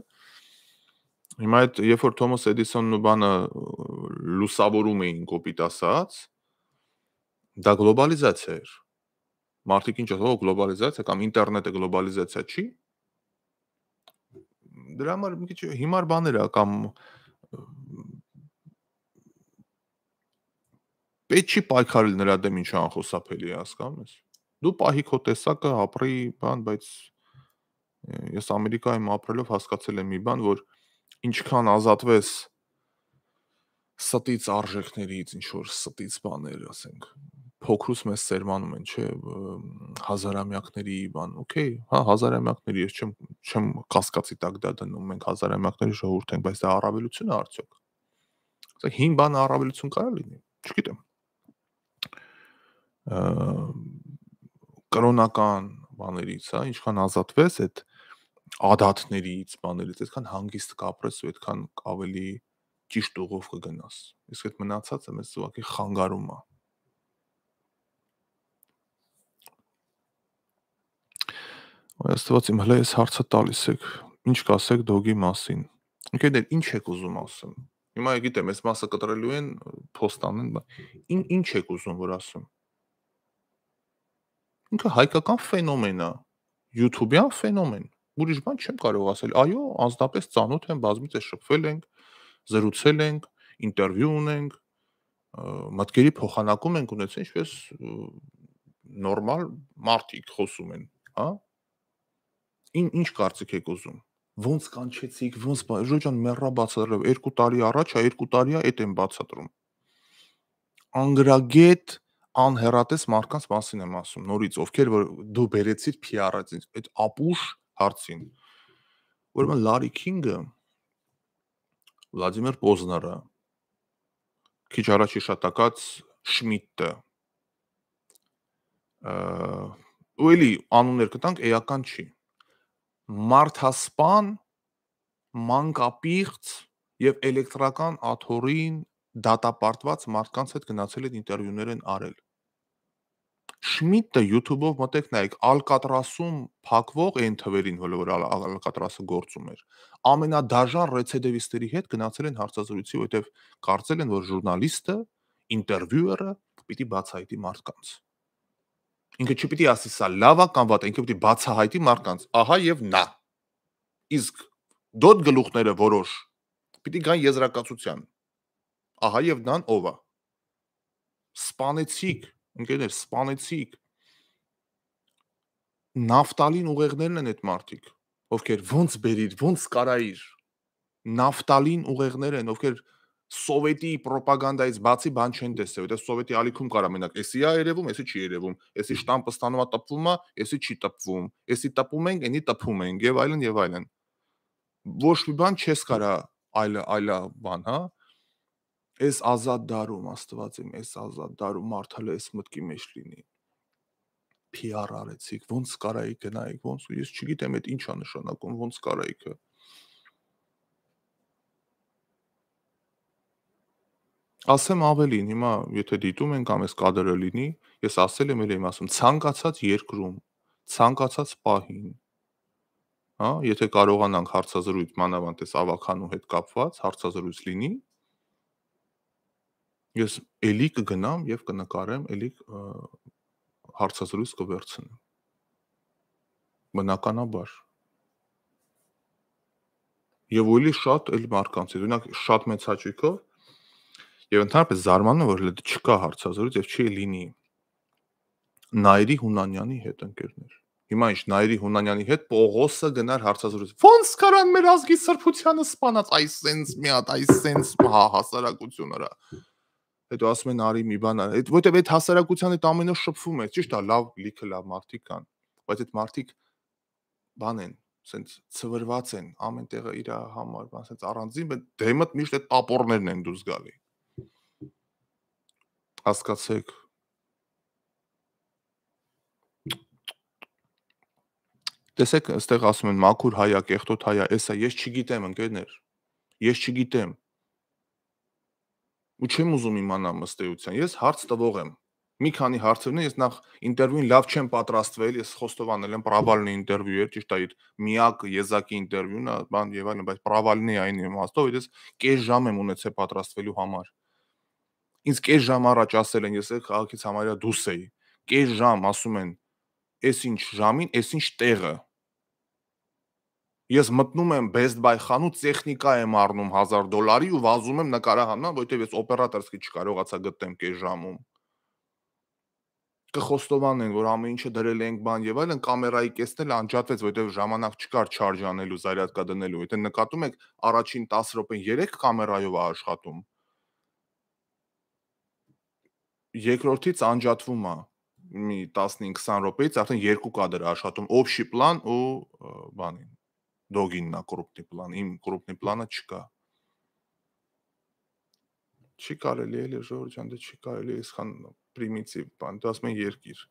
Հիմա այդ երբ որ Թոմաս Էդիսոնն ու բանը լուսավորում էին կոպիտ ասած, դա գլոբալիզացիա էր։ Մարդիկ ինչ ասում, գլոբալիզացիա կամ ինտերնետը գլոբալիզացիա չի։ Դրա համար մի քիչ հիմար բաներ է կամ պետք չի պայքարել նրա դեմ ինչա անխոսափելի է, հասկանու՞մ ես։ Դու պահի քո տեսակը ապրի, բան, բայց ես Ամերիկայում ապրելով հասկացել եմ մի բան, որ ինչքան ազատվես ստից արժեքներից, ինչ որ ստից բաներ, ասենք, փոքրուց մեզ սերմանում են, չէ, հազարամյակների բան, օքեյ, հա, հազարամյակների ես չեմ չեմ կասկածի տակ դա դնում, մենք հազարամյակների ժողովուրդ ենք, բայց դա առավելություն է արդյոք։ Ասա հին բան առավելություն կարա լինի, չգիտեմ։ Կրոնական բաներից, հա, ինչքան ազատվես այդ ադատներից, բաներից, այդքան հանգիստ կապրես ու այդքան ավելի ճիշտ ուղով կգնաս։ Իսկ այդ մնացածը մեզ ուղղակի խանգարում է։ Ոայ աստված իմ հլա ես հարցը տալիս եք։ Ինչ կասեք դոգի մասին։ Ինքը դեր ինչ եք ուզում ասեմ։ Հիմա ես գիտեմ, այս մասը կտրելու են, post անեն, բա ին ինչ եք ուզում որ ասեմ։ Ինքը հայկական ֆենոմեն է, YouTube-յան ֆենոմեն ուրիշ բան չեմ կարող ասել։ Այո, անձնապես ծանոթ եմ, բազմից է շփվել ենք, զրուցել ենք, ինտերվյու ունենք, մտքերի փոխանակում ենք ունեցել, ինչպես նորմալ մարդիկ խոսում են, հա? Ին ինչ կարծիք եք ուզում ոնց կանչեցիք, ոնց ժոջան մեռա բացատրելով 2 տարի առաջ, հա 2 տարի է այդ եմ բացատրում։ Անգրագետ անհերատես մարդկանց մասին եմ ասում, նորից ովքեր որ դու բերեցիր PR-ից, այդ ապուշ հարցին։ Ուրեմն Լարի Քինգը Վլադիմիր Պոզները քիչ առաջ հիշատակած Շմիդտը ու էլի անուններ կտանք էական չի մարդասպան մանկապիղծ եւ էլեկտրական աթորին դատապարտված մարդկանց հետ գնացել են ինտերվյուներ են արել Շմիդտը YouTube-ով մտեք նայեք, Alcatraz-ում փակվող այն թվերին հոլ որ Alcatraz-ը գործում էր։ Ամենադաժան ռեցիդիվիստերի հետ գնացել են հարցազրույցի, որովհետև կարծել են, որ ժուրնալիստը, ինտերվյուերը պիտի բացահայտի մարդկանց։ Ինքը չպիտի ասի սա լավ է կամ վատ, ինքը պիտի բացահայտի մարդկանց, ահա եւ նա։ Իսկ դոտ գլուխները որոշ պիտի գան եզրակացության։ Ահա եւ նան ով է։ Սպանեցիք Ընկերներ, սպանեցիք։ Նավտալին ուղեղներն են այդ մարդիկ, ովքեր ոնց բերիր, ոնց կարայիր։ Նավտալին ուղեղներ են, ովքեր սովետի ռոպագանդայից բացի բան չեն տեսել, որտեղ սովետի ալիքում կարա մենակ էսի է երևում, էսի չի երևում, էսի շտամպը ստանում է տպվում է, էսի չի տպվում, էսի տպում ենք, այնի տպում ենք եւ այլն եւ այլն։ Ոչ մի բան չես կարա այլ այլա բան, հա։ այլ, այլ, այլ, այլ, այլ, այլ, այլ, այլ, այլ, Այս ազատ դարում Աստված իմ, այս ազատ դարում մարդալը այս մտքի մեջ լինի։ PR արեցիք, ոնց կարայի գնայիք, ոնց ու ես չգիտեմ այդ ինչա նշանակում, ոնց կարայիքը։ Ասեմ ավելին, հիմա եթե դիտում են կամ այս կադրը լինի, ես ասել եմ, եմ ասում, ցանկացած երկրում, ցանկացած պահին, հա, եթե կարողանանք հարցազրույց մանավանդ էս ավականու հետ կապված հարցազրույց լինի, ես էլի կգնամ եւ կնկարեմ, էլի հարցազրույց կվերցնեմ։ Բնականաբար։ Եվ ույլի շատ էլ մարկանց, օրինակ շատ մեծ հաճույքով եւ ընդհանրապես զարմանում որ դա չկա հարցազրույց եւ չի լինի Նայրի Հունանյանի հետ ընկերներ։ Հիմա ինչ Նայրի Հունանյանի հետ Պողոսը գնար հարցազրույց։ Ոնց կարան մեր ազգի սրբությանը սپانած այս սենց մի հատ, այս սենց հա հասարակությունը հա հետո ասում են արի մի բան արա։ Այդ որտեվ այդ հասարակության այդ ամենը շփվում է, ճիշտ է, լավ լիքը լավ մարդիկ կան, բայց այդ մարդիկ բան են, ասենց ծվրված են ամեն տեղը իր համար, բան ասենց առանձին, բայց դեմդ միշտ այդ ապորներն են դուրս գալի։ Հասկացեք։ Տեսեք, այստեղ ասում են մաքուր հայա, կեղտոտ հայա, էսա, ես չգիտեմ, ընկերներ։ Ես չգիտեմ ու չեմ ուզում իմանալ մստեյության։ Ես հարց տվող եմ։ Մի քանի հարցերն ես նախ ինտերվյուին լավ չեմ պատրաստվել, ես խոստովանել եմ պրավալնի ինտերվյու էր, ճիշտ է, իր միակ եզակի ինտերվյուն, բան եւ այլն, բայց պրավալնի այն իմաստով, որ ես կես ժամ եմ ունեցել պատրաստվելու համար։ Ինձ կես ժամ առաջ ասել են, ես էլ քաղաքից համարյա դուրս էի։ Կես ժամ ասում են, «Էս ինչ ժամին, էս ինչ տեղը» ես մտնում եմ Best Buy խանութ, տեխնիկա եմ առնում 1000 դոլարի ու վազում եմ նկարահանման, որովհետև ես օպերատորսկի չկարողացա գտնեմ կես ժամում։ Կխոստովանեն, որ ամեն ինչը դրել ենք բան եւ այլն, կամերայի կեսն էլ անջատվեց, որովհետև ժամանակ չկար չարժանելու, զարյատկա դնելու։ Եթե նկատում եք, առաջին 10 րոպեն 3 կամերայով է աշխատում։ Երկրորդից անջատվում է մի 15-20 րոպեից արդեն երկու կադր աշխատում, օփշի պլան ու բանին Դոգիննա կոռուպտի պլան, իմ կոռուպտի պլանը չկա։ Չի կարելի էլի Ժորժ ջան, դա դե չի կարելի, այսքան պրիմիտիվ բան, դա ասում են երկիր։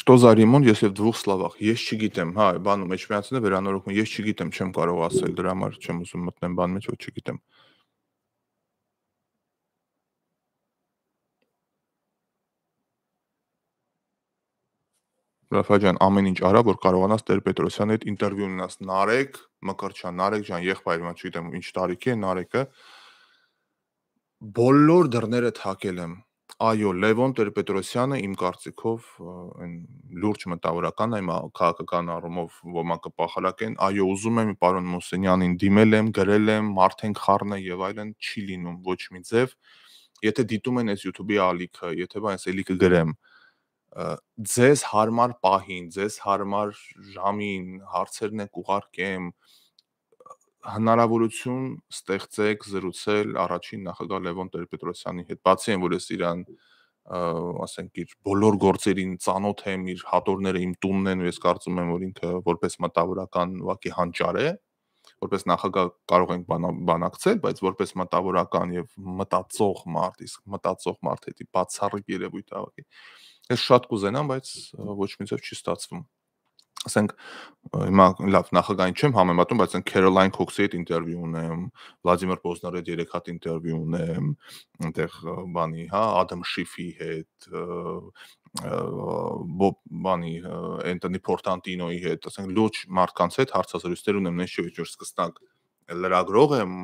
Что за ремонт, если в двух словах? Ես չգիտեմ, հա, բանում մեջ միացնա վերանորոգում, ես չգիտեմ, չեմ կարող ասել, դրա համար չեմ ուզում մտնեմ բան մեջ, որ չգիտեմ։ Ա Ռաֆա ջան, ամեն ինչ արա, որ կարողանաս Տեր Պետրոսյանի հետ ինտերվյու ունենաս Նարեկ, Մկրչյան, Նարեկ ջան, եղբայր, ման չգիտեմ ինչ տարիքի է Նարեկը։ Բոլոր դռները թակել եմ։ Այո, Լևոն Տեր-Պետրոսյանը իմ կարծիքով այն լուրջ մտավորական այմ քաղաքական առումով ոմակը փախալակեն, այո, ուզում եմ պարոն Մուսենյանին դիմել եմ, գրել եմ, Մարտեն Խառնը եւ այլն չի լինում ոչ մի ձև։ Եթե դիտում են այս YouTube-ի ալիքը, եթե բանս էլի կգրեմ, ձեզ հարմար պահին, ձեզ հարմար ժամին հարցերն եք ուղարկեմ հնարավորություն ստեղծեք զրուցել առաջին նախագահ Լևոն Տեր-Պետրոսյանի հետ։ Բացի այն, որ ես իրան ասենք իր բոլոր գործերին ծանոթ եմ, իր հատորները իմ տունն են ու ես կարծում եմ, որ ինքը որպես մտավորական ուղակի հանճար է, որպես նախագահ կարող ենք բանակցել, բայց որպես մտավորական եւ մտածող մարդ, իսկ մտածող մարդ հետի բացառիկ երևույթ է ուղակի։ մտ Ես շատ կուզենամ, բայց ոչ մի ձև չի ստացվում ասենք հիմա լավ նախագահային չեմ համեմատում, բայց ասենք Caroline Cox-ի հետ ինտերվյու ունեմ, Վլադիմիր Պոզնարի հետ երեք հատ ինտերվյու ունեմ, այնտեղ բանի, հա, Ադամ Շիֆի հետ, Բոբ բանի, Էնտոնի Պորտանտինոյի հետ, ասենք լոջ մարդկանց հետ հարցազրույցներ ունեմ, նեշի վիճոր սկսնակ լրագրող եմ,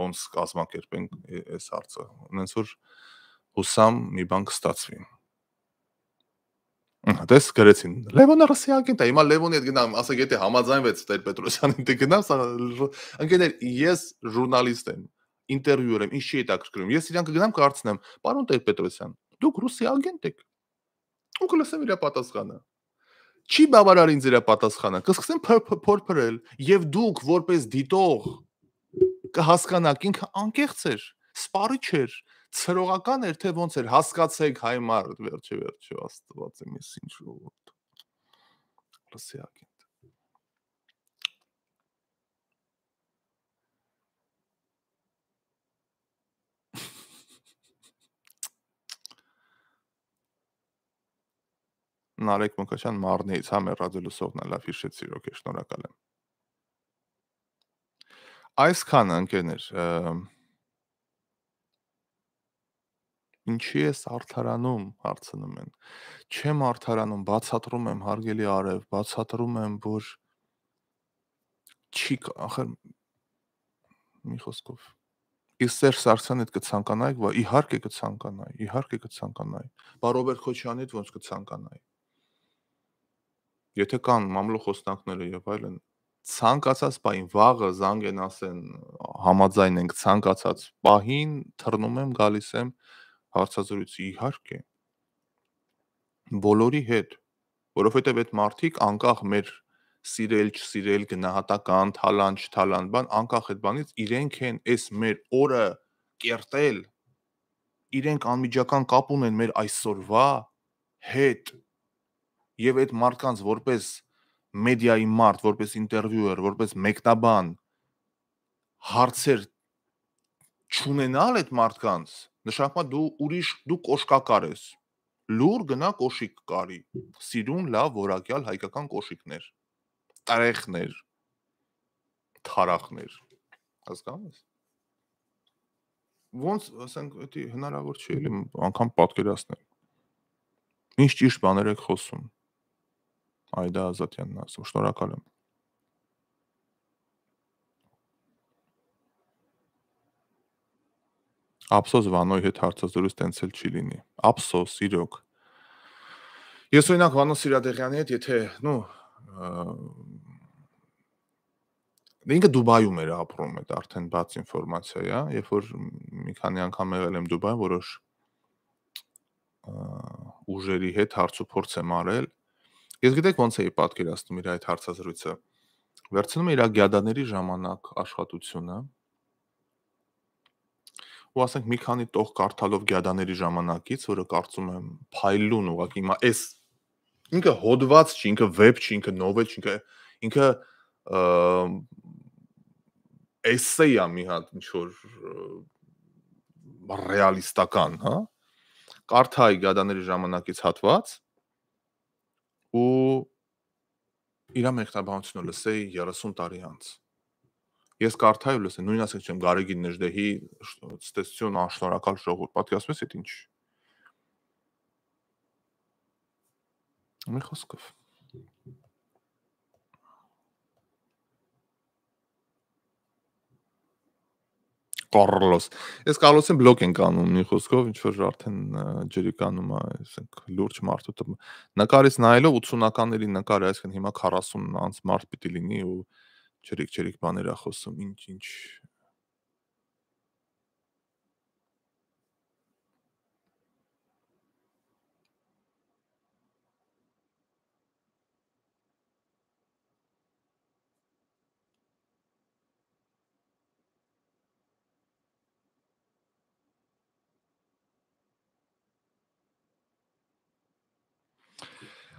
ոնց կազմակերպենք այս հարցը։ Ունենց որ հուսամ մի բան կստացվի։ Դես գրեցին։ Լևոնը ռուսիակին դա հիմա Լևոնի հետ գնամ, ասա գետի համաձայնվեց Տեր Պետրոսյանին դե գնամ, սա ընկերներ, ես ժուրնալիստ եմ, ինտերվյուեր եմ, ինչի է դա գրում։ Ես իրանք գնամ կարծնեմ, պարոն Տեր Պետրոսյան, դուք ռուսի ագենտ եք։ Ու կլսեմ իր պատասխանը։ Չի բավարար ինձ իր պատասխանը, կսկսեմ փորփրել, եւ դուք որպես դիտող կհասկանաք ինքը անկեղծ էր, սպարի չէր, ցրողական էր թե ոնց էր հասկացեք հայմար վերջի վերջի աստված եմ ես ինչ ողորդ լսի ակին Նարեկ Մկոչյան Մարնեից հա մեր ռադիո լսողն է լավ հիշեցիր, օքեյ, շնորհակալ եմ։ Այսքան ընկերներ, Ինչի ես արթարանում, հարցնում են։ Չեմ արթարանում, բացատրում եմ հարգելի արև, բացատրում եմ, որ չի, ախր մի խոսքով Ես Սերժ Սարգսյանիդ կցանկանայի, որ իհարկե կցանկանայի, իհարկե կցանկանայի։ Բա Ռոբերտ Քոչյանիդ ոնց կցանկանայի։ Եթե կան մամլոխոսնակները եւ այլն, ցանկացած բային վաղը զանգեն ասեն համաձայն ենք ցանկացած պահին թռնում եմ գալիս եմ հարցազրույցը իհարկե բոլորի հետ, որովհետև այդ մարդիկ անկախ մեր սիրել, չսիրել, գնահատական, թալան, չթալան, բան, անկախ այդ բանից իրենք են այս մեր օրը կերտել։ Իրենք անմիջական կապ ունեն մեր այսօրվա հետ։ Եվ այդ մարդկանց որպես մեդիայի մարդ, որպես ինտերվյուեր, որպես մեկտաբան հարցեր չունենալ այդ մարդկանց նշանակում դու ուրիշ դու կոշկակար ես լուր գնա կոշիկ կարի սիրուն լավ որակյալ հայկական կոշիկներ տարեխներ թարախներ հասկանու՞մ ես ոնց ասենք դա հնարավոր չի էլի անգամ պատկերացնել ինչ ճիշտ բաներ եք խոսում այդա ազատյանն ասում շնորհակալ եմ Ափսոս Վանոյի հետ հարցազրույց տենց էլ չի լինի։ Ափսոս, իրոք։ Ես օրինակ Վանո Սիրադեղյանի հետ, եթե, նո, ինքը Դուբայում էր ապրում, այդ արդեն բաց ինֆորմացիա է, երբ որ մի քանի անգամ եղել եմ Դուբայում, որոշ ուժերի հետ հարց ու փորձ եմ արել։ Ես գիտեք ոնց էի պատկերացնում իր այդ հարցազրույցը։ Վերցնում էի իր գյադաների ժամանակ աշխատությունը, ու ասենք մի քանի տող կարդալով գյադաների ժամանակից, որը կարծում եմ փայլուն ուղղակի հիմա էս ինքը հոդված չի, ինքը վեբ չի, ինքը նովել չի, ինքը ինքը էսսեյ է մի հատ ինչ որ ռեալիստական, հա? Կարթայի գյադաների ժամանակից հատված ու իրա մեկնաբանությունը լսեի 30 տարի անց ես կարթա եմ լսել, նույն ասենք չեմ Գարեգի Նժդեհի ստեսիոն անշնորհակալ ժողովուրդ, պատկերացնես այդ ինչ։ Մի խոսքով։ Կարլոս։ Ես Կարլոսին բլոկ են կանում, մի խոսքով, ինչ որ արդեն ջրի կանում է, ասենք լուրջ մարդու տպ։ Նկարից նայելով 80-ականների նկար է, այսինքն հիմա 40 անց մարդ պիտի լինի ու չրիկ չրիկ բաներ է խոսում ինչ ինչ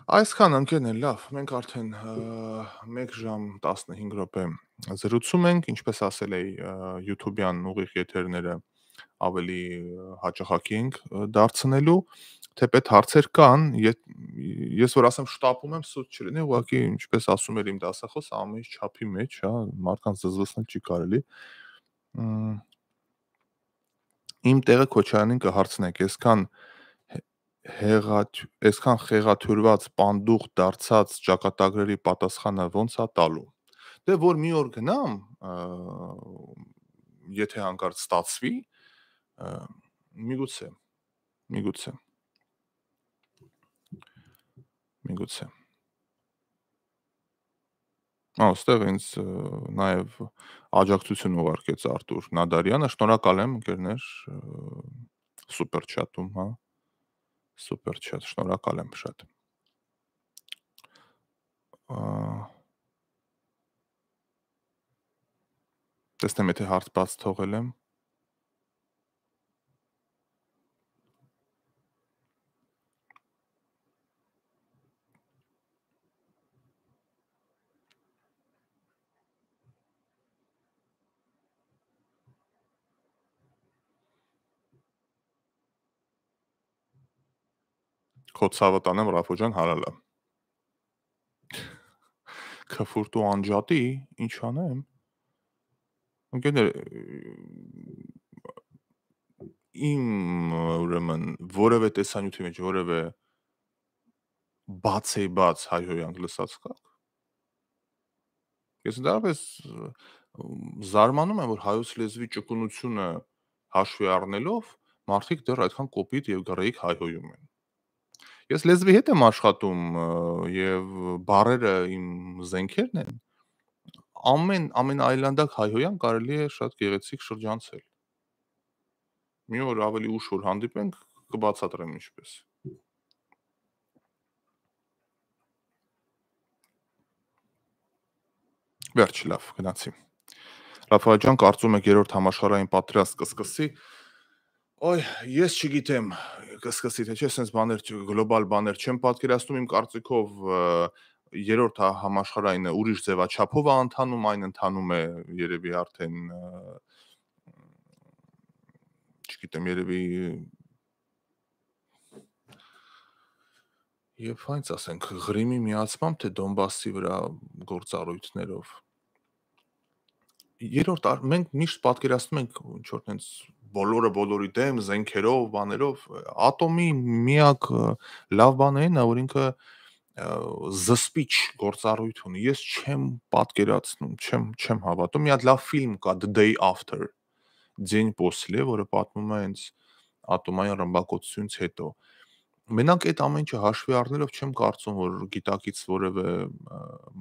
Այսքան անկերն լավ, մենք արդեն 1 ժամ 15 րոպե զրուցում ենք, ինչպես ասել էի, YouTube-յան ուղիղ եթերները ավելի հաճախակի ենք դարձնելու, թեպետ հարցեր կան, ես որ ասեմ շտապում եմ, սուտ չլինի, ուղղակի ինչպես ասում էր իմ դասախոս, ամեն չափի մեջ, հա, մարդկանց զզվեցնել չի կարելի իմ տեղը Քոչարանին կհարցնեք, այսքան հեղա այսքան խեղաթյուրված պանդուխ դարձած ճակատագրերի պատասխանը ո՞նց է տալու։ Դե որ մի օր գնամ, եթե հանկարծ ստացվի, միգուցե, միգուցե։ Միգուցե։ Այստեղ ինձ նաև աջակցություն ուղարկեց Արտուր Նադարյանը, շնորհակալ եմ, ընկերներ, սուպեր չաթում, հա։ Սուպեր չաթ, շնորհակալ եմ շատ։ Տեսնեմ, եթե հարց բաց թողել եմ։ Քո ցավը տանեմ Ռաֆոջան հարալա։ Քֆուրտու անջատի, ինչ անեմ։ Ընկերներ, իմ ուրեմն որևէ տեսանյութի մեջ որևէ բաց է բաց հայհոյանք լսած կաք։ Ես դարպես զարմանում եմ, որ հայոց լեզվի ճկունությունը հաշվի առնելով մարդիկ դեռ այդքան կոպիտ եւ գրեհիկ հայհոյում են։ Ես լեզվի հետ եմ աշխատում եւ բարերը իմ զենքերն են։ Ամեն ամեն այլանդակ հայհոյան կարելի է շատ գեղեցիկ շրջանցել։ Մի օր ավելի ուշ որ հանդիպենք, կբացատրեմ ինչպես։ Վերջ լավ, գնացի։ Ռաֆայել ջան, կարծում եք երրորդ համաշխարհային պատրաստ կսկսի։ կս Այ ես չգիտեմ, կսկսի թե չէ, sense բաներ գլոբալ բաներ չեմ պատկերացնում իմ կարծիքով երրորդ հա- համաշխարհայինը ուրիշ ձևաչափով է ընթանում, այն ընթանում է երևի արդեն չգիտեմ, երևի Եվ այնց ասենք Ղրիմի միացմամբ թե Դոնբասի վրա գործառույթներով երրորդ մենք միշտ պատկերացնում ենք ինչ որ տենց բոլորը բոլորի դեմ զենքերով, բաներով, ատոմի միակ լավ բանը այն է, որ ինքը զսպիչ գործառույթ ունի։ Ես չեմ պատկերացնում, չեմ չեմ հավատում։ Մի հատ լավ ֆիլմ կա The Day After, День после, որը պատմում է հենց ատոմային ռմբակոծությունից հետո։ Մենակ այդ ամենը հաշվի առնելով չեմ կարծում, որ գիտակից որևէ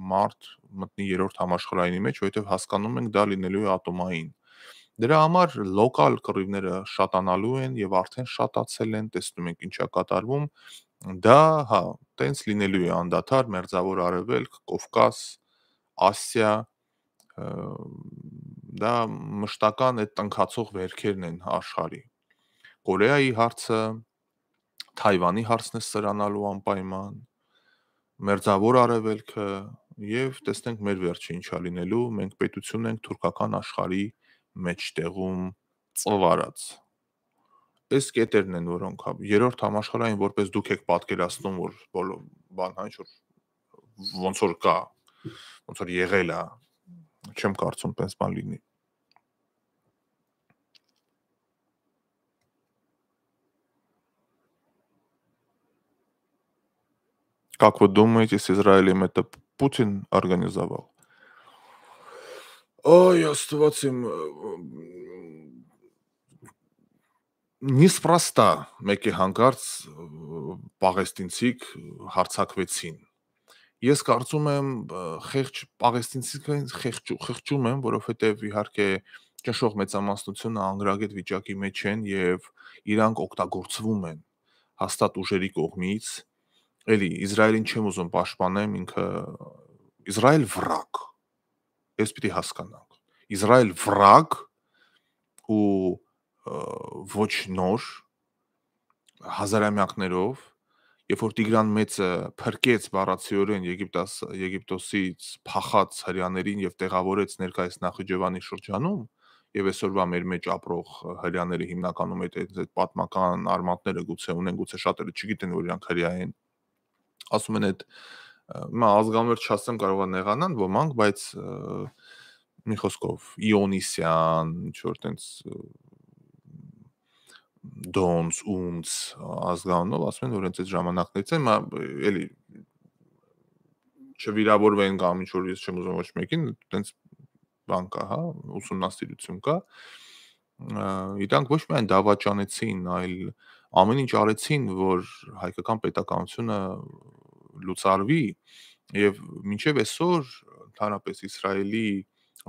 մարդ մտնի երրորդ համաշխարհայինի մեջ, որովհետև հասկանում ենք դա լինելու է ատոմային Դրա համար լոկալ կռիվները շատանալու են եւ արդեն շատացել են, տեսնում ենք ինչա կատարվում։ Դա, հա, տենց լինելու է անդադար մերձավոր արևելք, Կովկաս, Ասիա, դա մշտական այդ տնքացող վերքերն են աշխարի։ Կորեայի հարցը, Թայվանի հարցն է սրանալու անպայման, մերձավոր արևելքը եւ տեսնենք մեր վերջը ինչա լինելու, մենք պետություն ենք թուրքական աշխարհի մեջտեղում ծվարած։ Այս կետերն են որոնք հա երրորդ համաշխարհային որպես դուք եք պատկերացնում որ բոլոր բան հա ինչ որ ոնց որ կա ոնց որ եղել է չեմ կարծում պես բան լինի Как вы думаете, с Израилем это Путин организовал? Ой, աստված իմ Նիսպրաստա մեկի հանկարծ պաղեստինցիկ հարցակվեցին։ Ես կարծում եմ խեղճ պաղեստինցիկային խեղճ խեղճում եմ, որովհետև իհարկե ճնշող մեծամասնությունը անգրագետ վիճակի մեջ են եւ իրանք օգտագործվում են հաստատ ուժերի կողմից։ Էլի Իսրայելին չեմ ուզում պաշտպանեմ, ինքը Իսրայել վրակ Ես պիտի հասկանանք։ Իսրայել վրակ ու ոչ նոր հազարամյակներով երբ որ Տիգրան մեծը փրկեց բառացիորեն Եգիպտաս Եգիպտոսից փախած հрьяաներին եւ տեղավորեց ներկայիս Նախիջևանի շրջանում եւ այսօրվա մեր մեջ ապրող հрьяաները հիմնականում այդ այդ պատմական արմատները գուցե ունեն գուցե շատերը չգիտեն որ իրանք հрья են ասում են այդ մա ազգամեր չասեմ կարող է նեղանան ոմանք, բայց մի խոսքով Իոնիսյան, ինչ որ տենց դոնց ումց ազգանով ասում են որ հենց այդ ժամանակներից է մա էլի չվիրավորվեն կամ ինչ որ ես չեմ ուզում ոչ մեկին տենց բան կա հա ուսումնասիրություն կա իրանք ոչ միայն դավաճանեցին այլ ամեն ինչ արեցին որ հայկական պետականությունը լուծարվի եւ մինչեւ այսօր ընդհանրապես Իսրայելի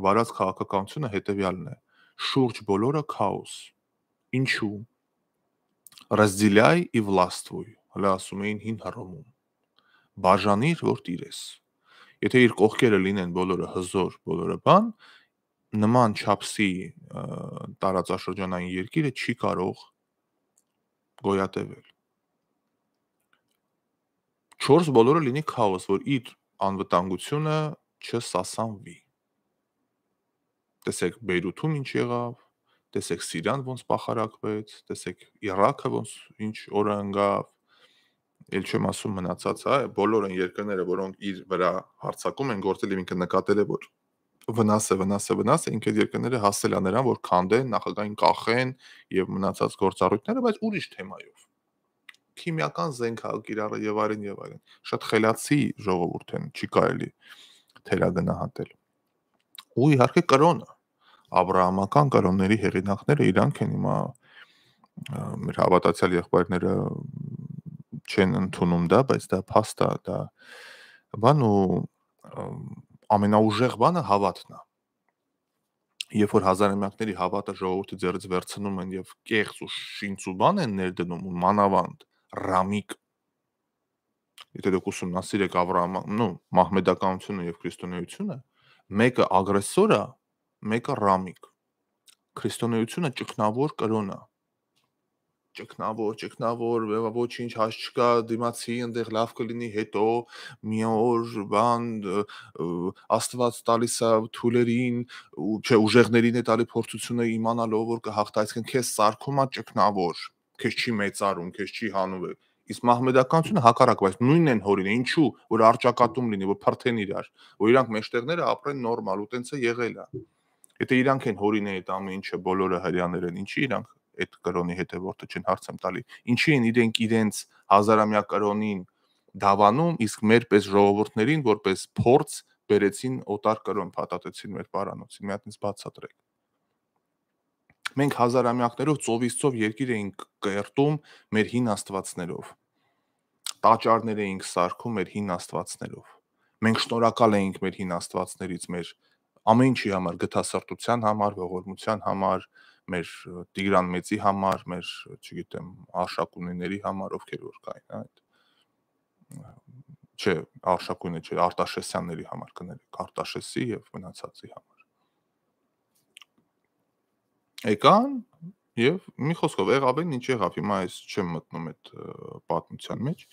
վարած քաղաքականությունը հետեւյալն է շուրջ բոլորը քաոս ինչու разделяй и властвуй հլա ասում էին հին հռոմում բաժանիր որ տիրես եթե իր կողքերը լինեն բոլորը հզոր բոլորը բան նման չափսի տարածաշրջանային երկիրը չի կարող գոյատևել 4 բոլորը լինի քաոս, որ իր անվտանգությունը չսասանվի։ Տեսեք Բեյրութում ինչ եղավ, տեսեք Սիրիան ոնց բախարակվեց, տեսեք Իրաքը ոնց ինչ օրը ընկավ, ել չեմ ասում մնացած, հա, բոլոր այն երկրները, որոնք իր վրա հարցակում են գործել եւ ինքը նկատել է, որ վնաս է, վնաս է, վնաս է, ինքը երկրները հասել է նրան, որ քանդեն, նախագահային կախեն եւ մնացած գործառույթները, բայց ուրիշ թեմայով քիմիական զենք հա կիրառը եւ այլն եւ այլն։ Շատ խելացի ժողովուրդ են, չի կարելի թերագնահատել։ Ու իհարկե կրոնը, Աբ รา համական կրոնների հեղինակները իրանք են հիմա մեր հավատացյալ եղբայրները չեն ընդունում դա, բայց դա փաստ է, դա բան ու ամենաուժեղ բանը հավատն է երբ որ հազարամյակների հավատը ժողովրդի ձեռից վերցնում են եւ կեղծ ու շինծու բան են ներդնում ու մանավանդ Ռամիկ Եթե դուք ուսումնասիրեք Ավրահամը, նո, մահմեդականությունը եւ քրիստոնեությունը, մեկը ագրեսոր է, մեկը ռամիկ։ Քրիստոնեությունը ճգնավոր կրոն է։ Ճգնավոր, ճգնավոր, ոչինչ հաշ չկա, դիմացի այնտեղ լավ կլինի հետո մի օր բան Աստված տալիս է թուլերին, չէ, ուժեղներին է տալի փորձությունը իմանալով որ կհաղթայցքեն քեզ սարկումա ճգնավոր քեզ չի մեծարում, քեզ չի հանուվել։ Իսկ մահմեդականությունը հակառակը, բայց նույնն են հորին, ինչու որ արճակատում լինի, որ փրթեն իրար, որ իրանք մեջտեղները ապրեն նորմալ, ու տենց է եղել է։ Եթե իրանք են հորին է այդ ամեն ինչը, բոլորը հрьяաներ են, ինչի իրանք այդ կրոնի հետևորդը չեն հարց եմ տալի։ Ինչի են իրենք իրենց հազարամյա կրոնին դավանում, իսկ մեր պես ժողովուրդներին որպես փորձ բերեցին օտար կրոն փաթաթեցին մեր պարանոցին։ Մի հատ ինձ բացատրեք մենք հազարամյակներով ծովիցով երկիր էինք կերտում մեր հին աստվածներով տաճարներ էինք սարքում մեր հին աստվածներով մենք շնորհակալ էինք մեր հին աստվածներից մեր ամեն ինչի համար գտասրտության համար ողորմության համար մեր Տիգրան մեծի համար մեր չգիտեմ արշակունիների համար ովքեր որ կային այդ չէ արշակույնը չէ արտաշեսյանների համար կներեք արտաշեսի եւ մնացածի համար եկան եւ մի խոսքով եղաբեն ինչ եղավ հիմա այս չեմ մտնում այդ պատմության մեջ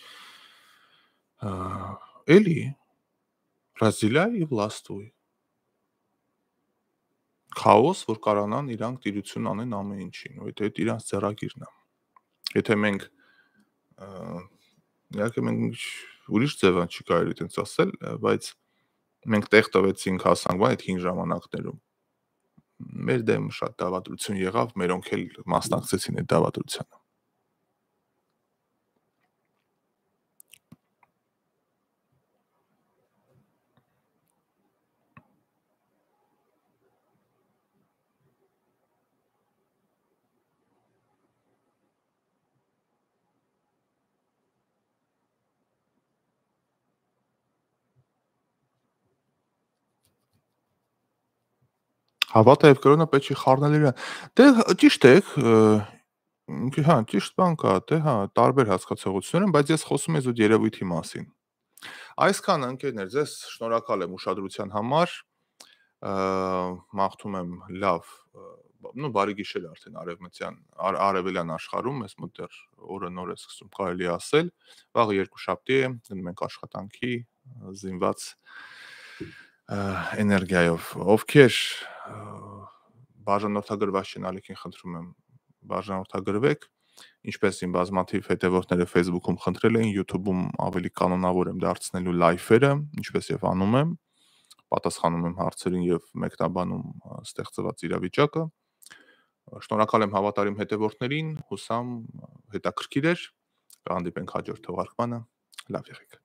էլի բրազիլիա եւ լաստուի քաոս որ կարանան իրանք դիրություն անեն ամեն ինչին ու դա իրանք ծերագիրն է եթե մենք իհարկե մենք ուրիշ ձևան չի կարելի այդպես ասել բայց մենք տեղ տվեցինք հասանք բան այդ հին ժամանակներում մեր դեմ շատ դավադրություն եղավ, մերոնք էլ մասնակցեցին այդ դավադրությանը։ Հավատը եւ կրոնը պետք է խառնել իրան։ Դե ճիշտ է, հա, ճիշտ բան կա, դե հա, տարբեր հասկացողություններ, բայց ես խոսում եմ զուտ երևույթի մասին։ Այսքան ընկերներ, ձեզ շնորհակալ եմ ուշադրության համար։ Մաղթում եմ լավ, նո բարի գիշեր արդեն արևմտյան արևելյան աշխարհում, ես մոտ դեռ օրը նոր է սկսում կարելի ասել։ Վաղը երկու շաբթի է, դնում ենք աշխատանքի զինված էներգիայով։ Ովքեր բաժանորդագրված չնալիքին խնդրում եմ բաժանորդագրվեք ինչպես իմ բազմաթիվ հետևորդները Facebook-ում խնդրել էին, YouTube-ում ավելի կանոնավոր եմ դարձնելու լայֆերը, ինչպես եւ անում եմ, պատասխանում եմ հարցերին եւ մեկնաբանում ստեղծված իրավիճակը։ Շնորհակալ եմ հավատարիմ հետևորդներին, հուսամ հետաքրքիր էր։ Կհանդիպենք հաջորդ թողարկմանը։ Լավ եղեք։